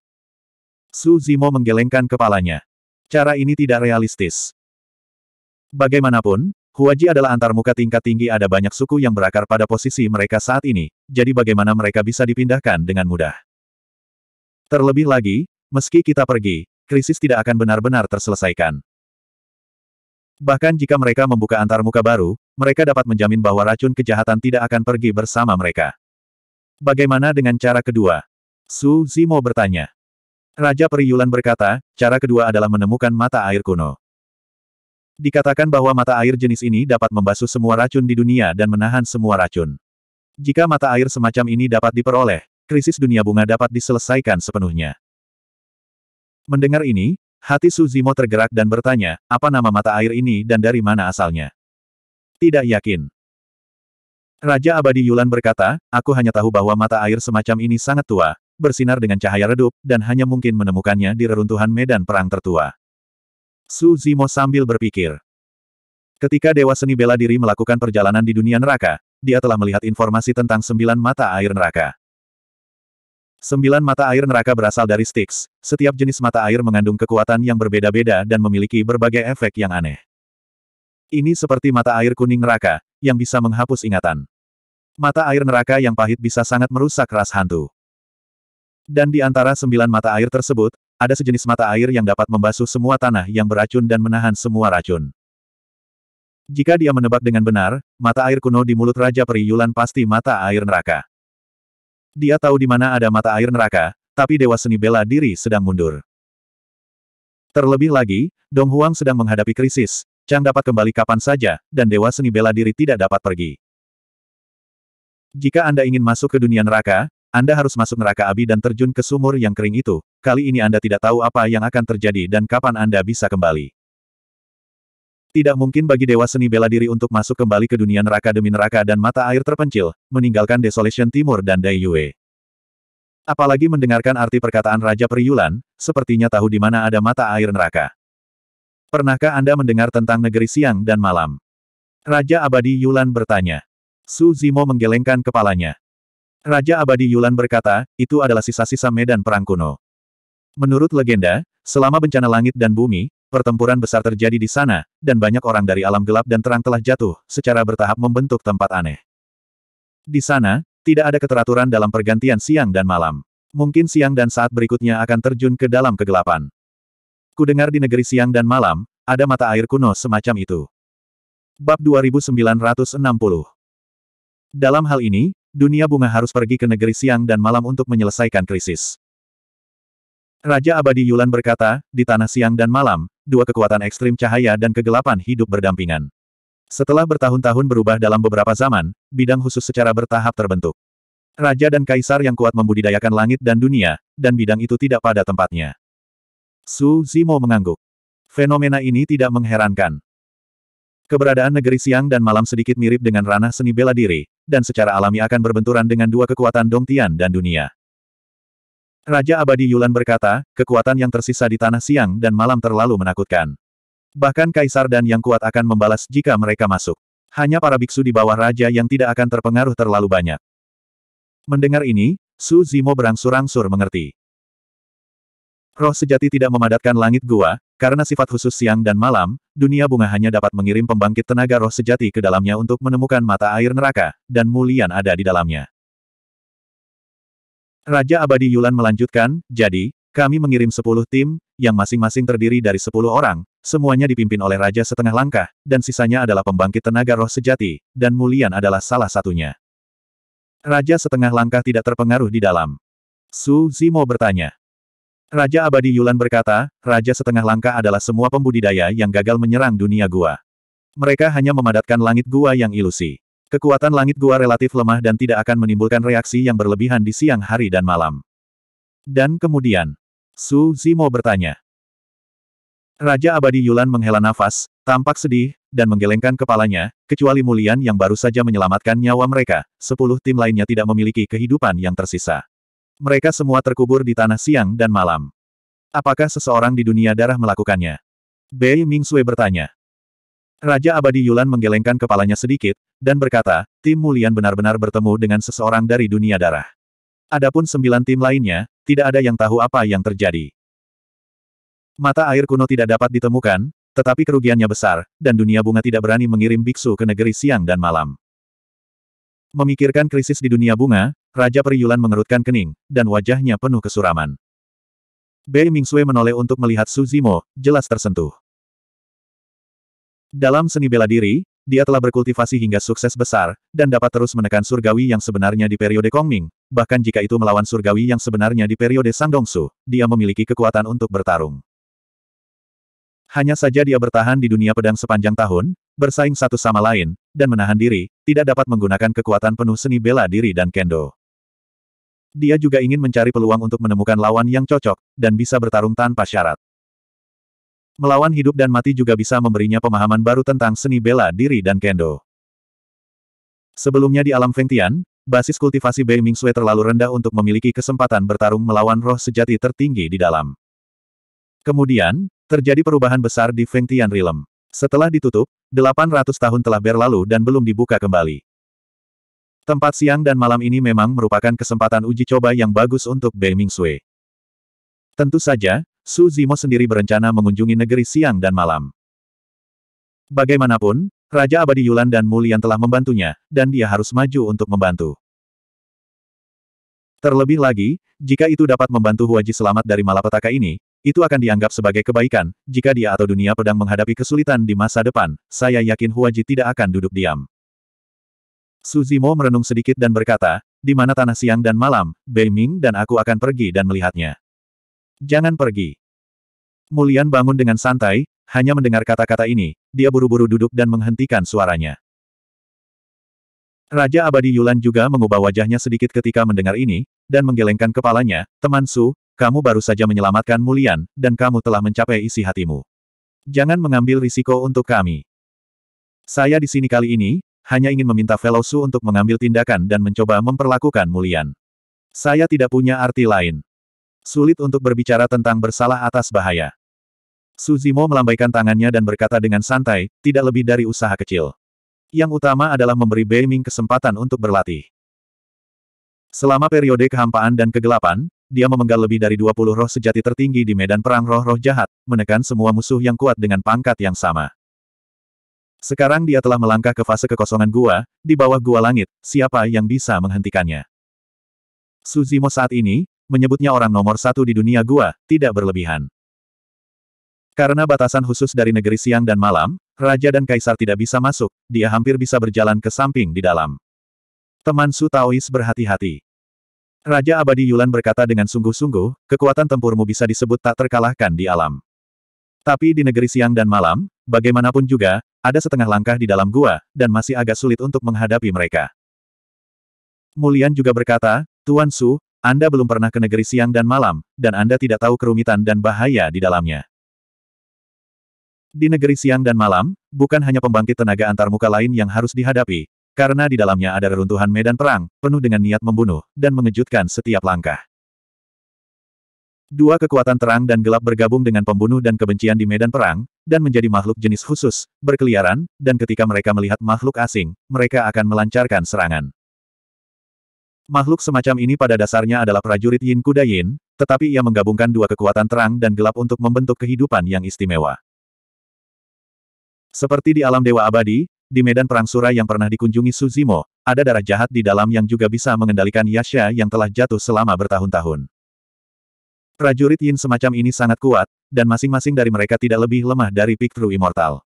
Su Zimo menggelengkan kepalanya. Cara ini tidak realistis. Bagaimanapun, Huaji adalah antarmuka tingkat tinggi ada banyak suku yang berakar pada posisi mereka saat ini, jadi bagaimana mereka bisa dipindahkan dengan mudah. Terlebih lagi, meski kita pergi, krisis tidak akan benar-benar terselesaikan. Bahkan jika mereka membuka antarmuka baru, mereka dapat menjamin bahwa racun kejahatan tidak akan pergi bersama mereka. Bagaimana dengan cara kedua? Su Zimo bertanya. Raja Periyulan berkata, cara kedua adalah menemukan mata air kuno. Dikatakan bahwa mata air jenis ini dapat membasuh semua racun di dunia dan menahan semua racun. Jika mata air semacam ini dapat diperoleh, krisis dunia bunga dapat diselesaikan sepenuhnya. Mendengar ini, hati Suzimo tergerak dan bertanya, apa nama mata air ini dan dari mana asalnya? Tidak yakin. Raja Abadi Yulan berkata, aku hanya tahu bahwa mata air semacam ini sangat tua, bersinar dengan cahaya redup, dan hanya mungkin menemukannya di reruntuhan medan perang tertua. Su Zimo sambil berpikir. Ketika Dewa Seni Bela Diri melakukan perjalanan di dunia neraka, dia telah melihat informasi tentang sembilan mata air neraka. Sembilan mata air neraka berasal dari Styx. Setiap jenis mata air mengandung kekuatan yang berbeda-beda dan memiliki berbagai efek yang aneh. Ini seperti mata air kuning neraka, yang bisa menghapus ingatan. Mata air neraka yang pahit bisa sangat merusak ras hantu. Dan di antara sembilan mata air tersebut, ada sejenis mata air yang dapat membasuh semua tanah yang beracun dan menahan semua racun. Jika dia menebak dengan benar, mata air kuno di mulut Raja Peri Yulan pasti mata air neraka. Dia tahu di mana ada mata air neraka, tapi Dewa Seni Bela Diri sedang mundur. Terlebih lagi, Dong Huang sedang menghadapi krisis, Chang dapat kembali kapan saja, dan Dewa Seni Bela Diri tidak dapat pergi. Jika Anda ingin masuk ke dunia neraka, anda harus masuk neraka Abi dan terjun ke sumur yang kering itu, kali ini Anda tidak tahu apa yang akan terjadi dan kapan Anda bisa kembali. Tidak mungkin bagi dewa seni bela diri untuk masuk kembali ke dunia neraka demi neraka dan mata air terpencil, meninggalkan Desolation Timur dan Dai Yue. Apalagi mendengarkan arti perkataan Raja Periulan, sepertinya tahu di mana ada mata air neraka. Pernahkah Anda mendengar tentang negeri siang dan malam? Raja Abadi Yulan bertanya. Su Zimo menggelengkan kepalanya. Raja Abadi Yulan berkata, itu adalah sisa-sisa medan perang kuno. Menurut legenda, selama bencana langit dan bumi, pertempuran besar terjadi di sana, dan banyak orang dari alam gelap dan terang telah jatuh, secara bertahap membentuk tempat aneh. Di sana, tidak ada keteraturan dalam pergantian siang dan malam. Mungkin siang dan saat berikutnya akan terjun ke dalam kegelapan. Kudengar di negeri siang dan malam, ada mata air kuno semacam itu. Bab 2960 Dalam hal ini, dunia bunga harus pergi ke negeri siang dan malam untuk menyelesaikan krisis. Raja Abadi Yulan berkata, di tanah siang dan malam, dua kekuatan ekstrim cahaya dan kegelapan hidup berdampingan. Setelah bertahun-tahun berubah dalam beberapa zaman, bidang khusus secara bertahap terbentuk. Raja dan kaisar yang kuat membudidayakan langit dan dunia, dan bidang itu tidak pada tempatnya. Su Zimo mengangguk. Fenomena ini tidak mengherankan. Keberadaan negeri siang dan malam sedikit mirip dengan ranah seni bela diri, dan secara alami akan berbenturan dengan dua kekuatan Dong Tian dan dunia. Raja Abadi Yulan berkata, kekuatan yang tersisa di tanah siang dan malam terlalu menakutkan. Bahkan kaisar dan yang kuat akan membalas jika mereka masuk. Hanya para biksu di bawah raja yang tidak akan terpengaruh terlalu banyak. Mendengar ini, Su Zimo berangsur-angsur mengerti. Roh sejati tidak memadatkan langit gua, karena sifat khusus siang dan malam, dunia bunga hanya dapat mengirim pembangkit tenaga roh sejati ke dalamnya untuk menemukan mata air neraka, dan mulian ada di dalamnya. Raja Abadi Yulan melanjutkan, jadi, kami mengirim sepuluh tim, yang masing-masing terdiri dari sepuluh orang, semuanya dipimpin oleh Raja Setengah Langkah, dan sisanya adalah pembangkit tenaga roh sejati, dan Mulian adalah salah satunya. Raja Setengah Langkah tidak terpengaruh di dalam. Su Zimo bertanya, Raja Abadi Yulan berkata, Raja Setengah Langkah adalah semua pembudidaya yang gagal menyerang dunia gua. Mereka hanya memadatkan langit gua yang ilusi. Kekuatan langit gua relatif lemah dan tidak akan menimbulkan reaksi yang berlebihan di siang hari dan malam. Dan kemudian, Su Zimo bertanya. Raja Abadi Yulan menghela nafas, tampak sedih, dan menggelengkan kepalanya, kecuali Mulian yang baru saja menyelamatkan nyawa mereka, sepuluh tim lainnya tidak memiliki kehidupan yang tersisa. Mereka semua terkubur di tanah siang dan malam. Apakah seseorang di dunia darah melakukannya? Bei Ming Sui bertanya. Raja Abadi Yulan menggelengkan kepalanya sedikit, dan berkata, tim Mulian benar-benar bertemu dengan seseorang dari dunia darah. Adapun sembilan tim lainnya, tidak ada yang tahu apa yang terjadi. Mata air kuno tidak dapat ditemukan, tetapi kerugiannya besar, dan dunia bunga tidak berani mengirim biksu ke negeri siang dan malam. Memikirkan krisis di dunia bunga, Raja Periulan mengerutkan kening, dan wajahnya penuh kesuraman. Bei Mingsue menoleh untuk melihat Su Zimo, jelas tersentuh. Dalam seni bela diri, dia telah berkultivasi hingga sukses besar, dan dapat terus menekan surgawi yang sebenarnya di periode Kongming, bahkan jika itu melawan surgawi yang sebenarnya di periode Sangdongsu, dia memiliki kekuatan untuk bertarung. Hanya saja dia bertahan di dunia pedang sepanjang tahun, bersaing satu sama lain, dan menahan diri, tidak dapat menggunakan kekuatan penuh seni bela diri dan kendo. Dia juga ingin mencari peluang untuk menemukan lawan yang cocok, dan bisa bertarung tanpa syarat. Melawan hidup dan mati juga bisa memberinya pemahaman baru tentang seni bela diri dan kendo. Sebelumnya di alam Fengtian, basis kultivasi Bei Mingsue terlalu rendah untuk memiliki kesempatan bertarung melawan roh sejati tertinggi di dalam. Kemudian, terjadi perubahan besar di Fengtian Realm. Setelah ditutup, 800 tahun telah berlalu dan belum dibuka kembali. Tempat siang dan malam ini memang merupakan kesempatan uji coba yang bagus untuk Bei Mingxue. Tentu saja, Su Zimo sendiri berencana mengunjungi negeri siang dan malam. Bagaimanapun, Raja Abadi Yulan dan Mulian telah membantunya, dan dia harus maju untuk membantu. Terlebih lagi, jika itu dapat membantu Huaji selamat dari malapetaka ini, itu akan dianggap sebagai kebaikan, jika dia atau dunia pedang menghadapi kesulitan di masa depan, saya yakin Huaji tidak akan duduk diam. Suzimo merenung sedikit dan berkata, di mana tanah siang dan malam, Bei Ming dan aku akan pergi dan melihatnya. Jangan pergi. Mulian bangun dengan santai, hanya mendengar kata-kata ini, dia buru-buru duduk dan menghentikan suaranya. Raja Abadi Yulan juga mengubah wajahnya sedikit ketika mendengar ini, dan menggelengkan kepalanya, teman Su, kamu baru saja menyelamatkan Mulian, dan kamu telah mencapai isi hatimu. Jangan mengambil risiko untuk kami. Saya di sini kali ini, hanya ingin meminta Velosu untuk mengambil tindakan dan mencoba memperlakukan Mulian. Saya tidak punya arti lain. Sulit untuk berbicara tentang bersalah atas bahaya. Suzimo melambaikan tangannya dan berkata dengan santai, tidak lebih dari usaha kecil. Yang utama adalah memberi Beiming kesempatan untuk berlatih. Selama periode kehampaan dan kegelapan, dia memenggal lebih dari 20 roh sejati tertinggi di medan perang roh-roh jahat, menekan semua musuh yang kuat dengan pangkat yang sama. Sekarang dia telah melangkah ke fase kekosongan gua, di bawah gua langit, siapa yang bisa menghentikannya? Suzimo saat ini, menyebutnya orang nomor satu di dunia gua, tidak berlebihan. Karena batasan khusus dari negeri siang dan malam, raja dan kaisar tidak bisa masuk, dia hampir bisa berjalan ke samping di dalam. Teman Su Taois berhati-hati. Raja Abadi Yulan berkata dengan sungguh-sungguh, kekuatan tempurmu bisa disebut tak terkalahkan di alam. Tapi di negeri siang dan malam, Bagaimanapun juga, ada setengah langkah di dalam gua, dan masih agak sulit untuk menghadapi mereka. Mulian juga berkata, Tuan Su, Anda belum pernah ke negeri siang dan malam, dan Anda tidak tahu kerumitan dan bahaya di dalamnya. Di negeri siang dan malam, bukan hanya pembangkit tenaga antarmuka lain yang harus dihadapi, karena di dalamnya ada reruntuhan medan perang, penuh dengan niat membunuh, dan mengejutkan setiap langkah. Dua kekuatan terang dan gelap bergabung dengan pembunuh dan kebencian di medan perang, dan menjadi makhluk jenis khusus, berkeliaran, dan ketika mereka melihat makhluk asing, mereka akan melancarkan serangan. Makhluk semacam ini pada dasarnya adalah prajurit Yin Kuda Yin, tetapi ia menggabungkan dua kekuatan terang dan gelap untuk membentuk kehidupan yang istimewa. Seperti di alam Dewa Abadi, di medan perang Sura yang pernah dikunjungi Suzimo, ada darah jahat di dalam yang juga bisa mengendalikan Yasha yang telah jatuh selama bertahun-tahun. Prajurit Yin semacam ini sangat kuat, dan masing-masing dari mereka tidak lebih lemah dari Peak Immortal.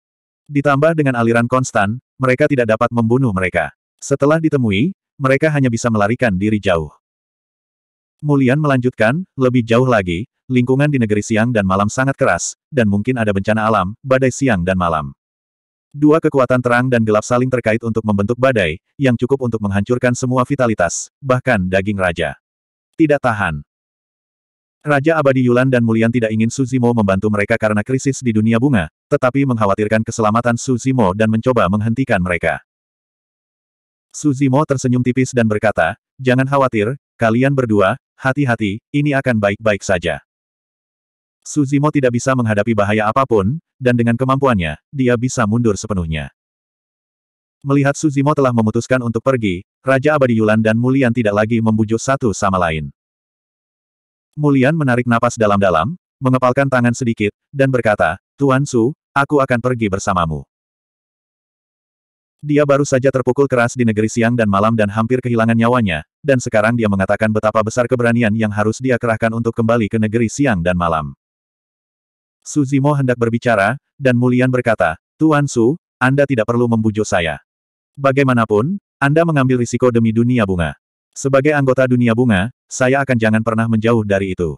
Ditambah dengan aliran konstan, mereka tidak dapat membunuh mereka. Setelah ditemui, mereka hanya bisa melarikan diri jauh. Mulian melanjutkan, lebih jauh lagi, lingkungan di negeri siang dan malam sangat keras, dan mungkin ada bencana alam, badai siang dan malam. Dua kekuatan terang dan gelap saling terkait untuk membentuk badai, yang cukup untuk menghancurkan semua vitalitas, bahkan daging raja. Tidak tahan. Raja Abadi Yulan dan Mulian tidak ingin Suzimo membantu mereka karena krisis di dunia bunga, tetapi mengkhawatirkan keselamatan Suzimo dan mencoba menghentikan mereka. Suzimo tersenyum tipis dan berkata, Jangan khawatir, kalian berdua, hati-hati, ini akan baik-baik saja. Suzimo tidak bisa menghadapi bahaya apapun, dan dengan kemampuannya, dia bisa mundur sepenuhnya. Melihat Suzimo telah memutuskan untuk pergi, Raja Abadi Yulan dan Mulian tidak lagi membujuk satu sama lain. Mulian menarik napas dalam-dalam, mengepalkan tangan sedikit, dan berkata, Tuan Su, aku akan pergi bersamamu. Dia baru saja terpukul keras di negeri siang dan malam dan hampir kehilangan nyawanya, dan sekarang dia mengatakan betapa besar keberanian yang harus dia kerahkan untuk kembali ke negeri siang dan malam. Suzimo hendak berbicara, dan Mulian berkata, Tuan Su, Anda tidak perlu membujuk saya. Bagaimanapun, Anda mengambil risiko demi dunia bunga. Sebagai anggota dunia bunga, saya akan jangan pernah menjauh dari itu.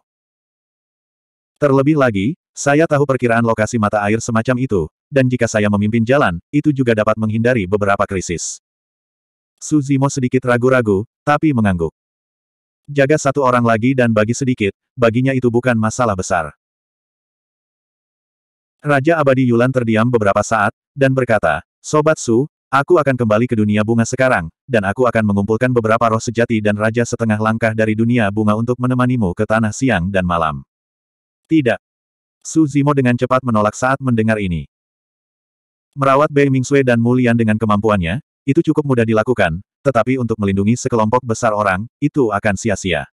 Terlebih lagi, saya tahu perkiraan lokasi mata air semacam itu, dan jika saya memimpin jalan, itu juga dapat menghindari beberapa krisis. Suzimo sedikit ragu-ragu, tapi mengangguk. Jaga satu orang lagi dan bagi sedikit, baginya itu bukan masalah besar. Raja Abadi Yulan terdiam beberapa saat, dan berkata, Sobat Su, Aku akan kembali ke dunia bunga sekarang, dan aku akan mengumpulkan beberapa roh sejati dan raja setengah langkah dari dunia bunga untuk menemanimu ke tanah siang dan malam. Tidak. Su Zimo dengan cepat menolak saat mendengar ini. Merawat Bei Mingxue dan Mulian dengan kemampuannya, itu cukup mudah dilakukan, tetapi untuk melindungi sekelompok besar orang, itu akan sia-sia.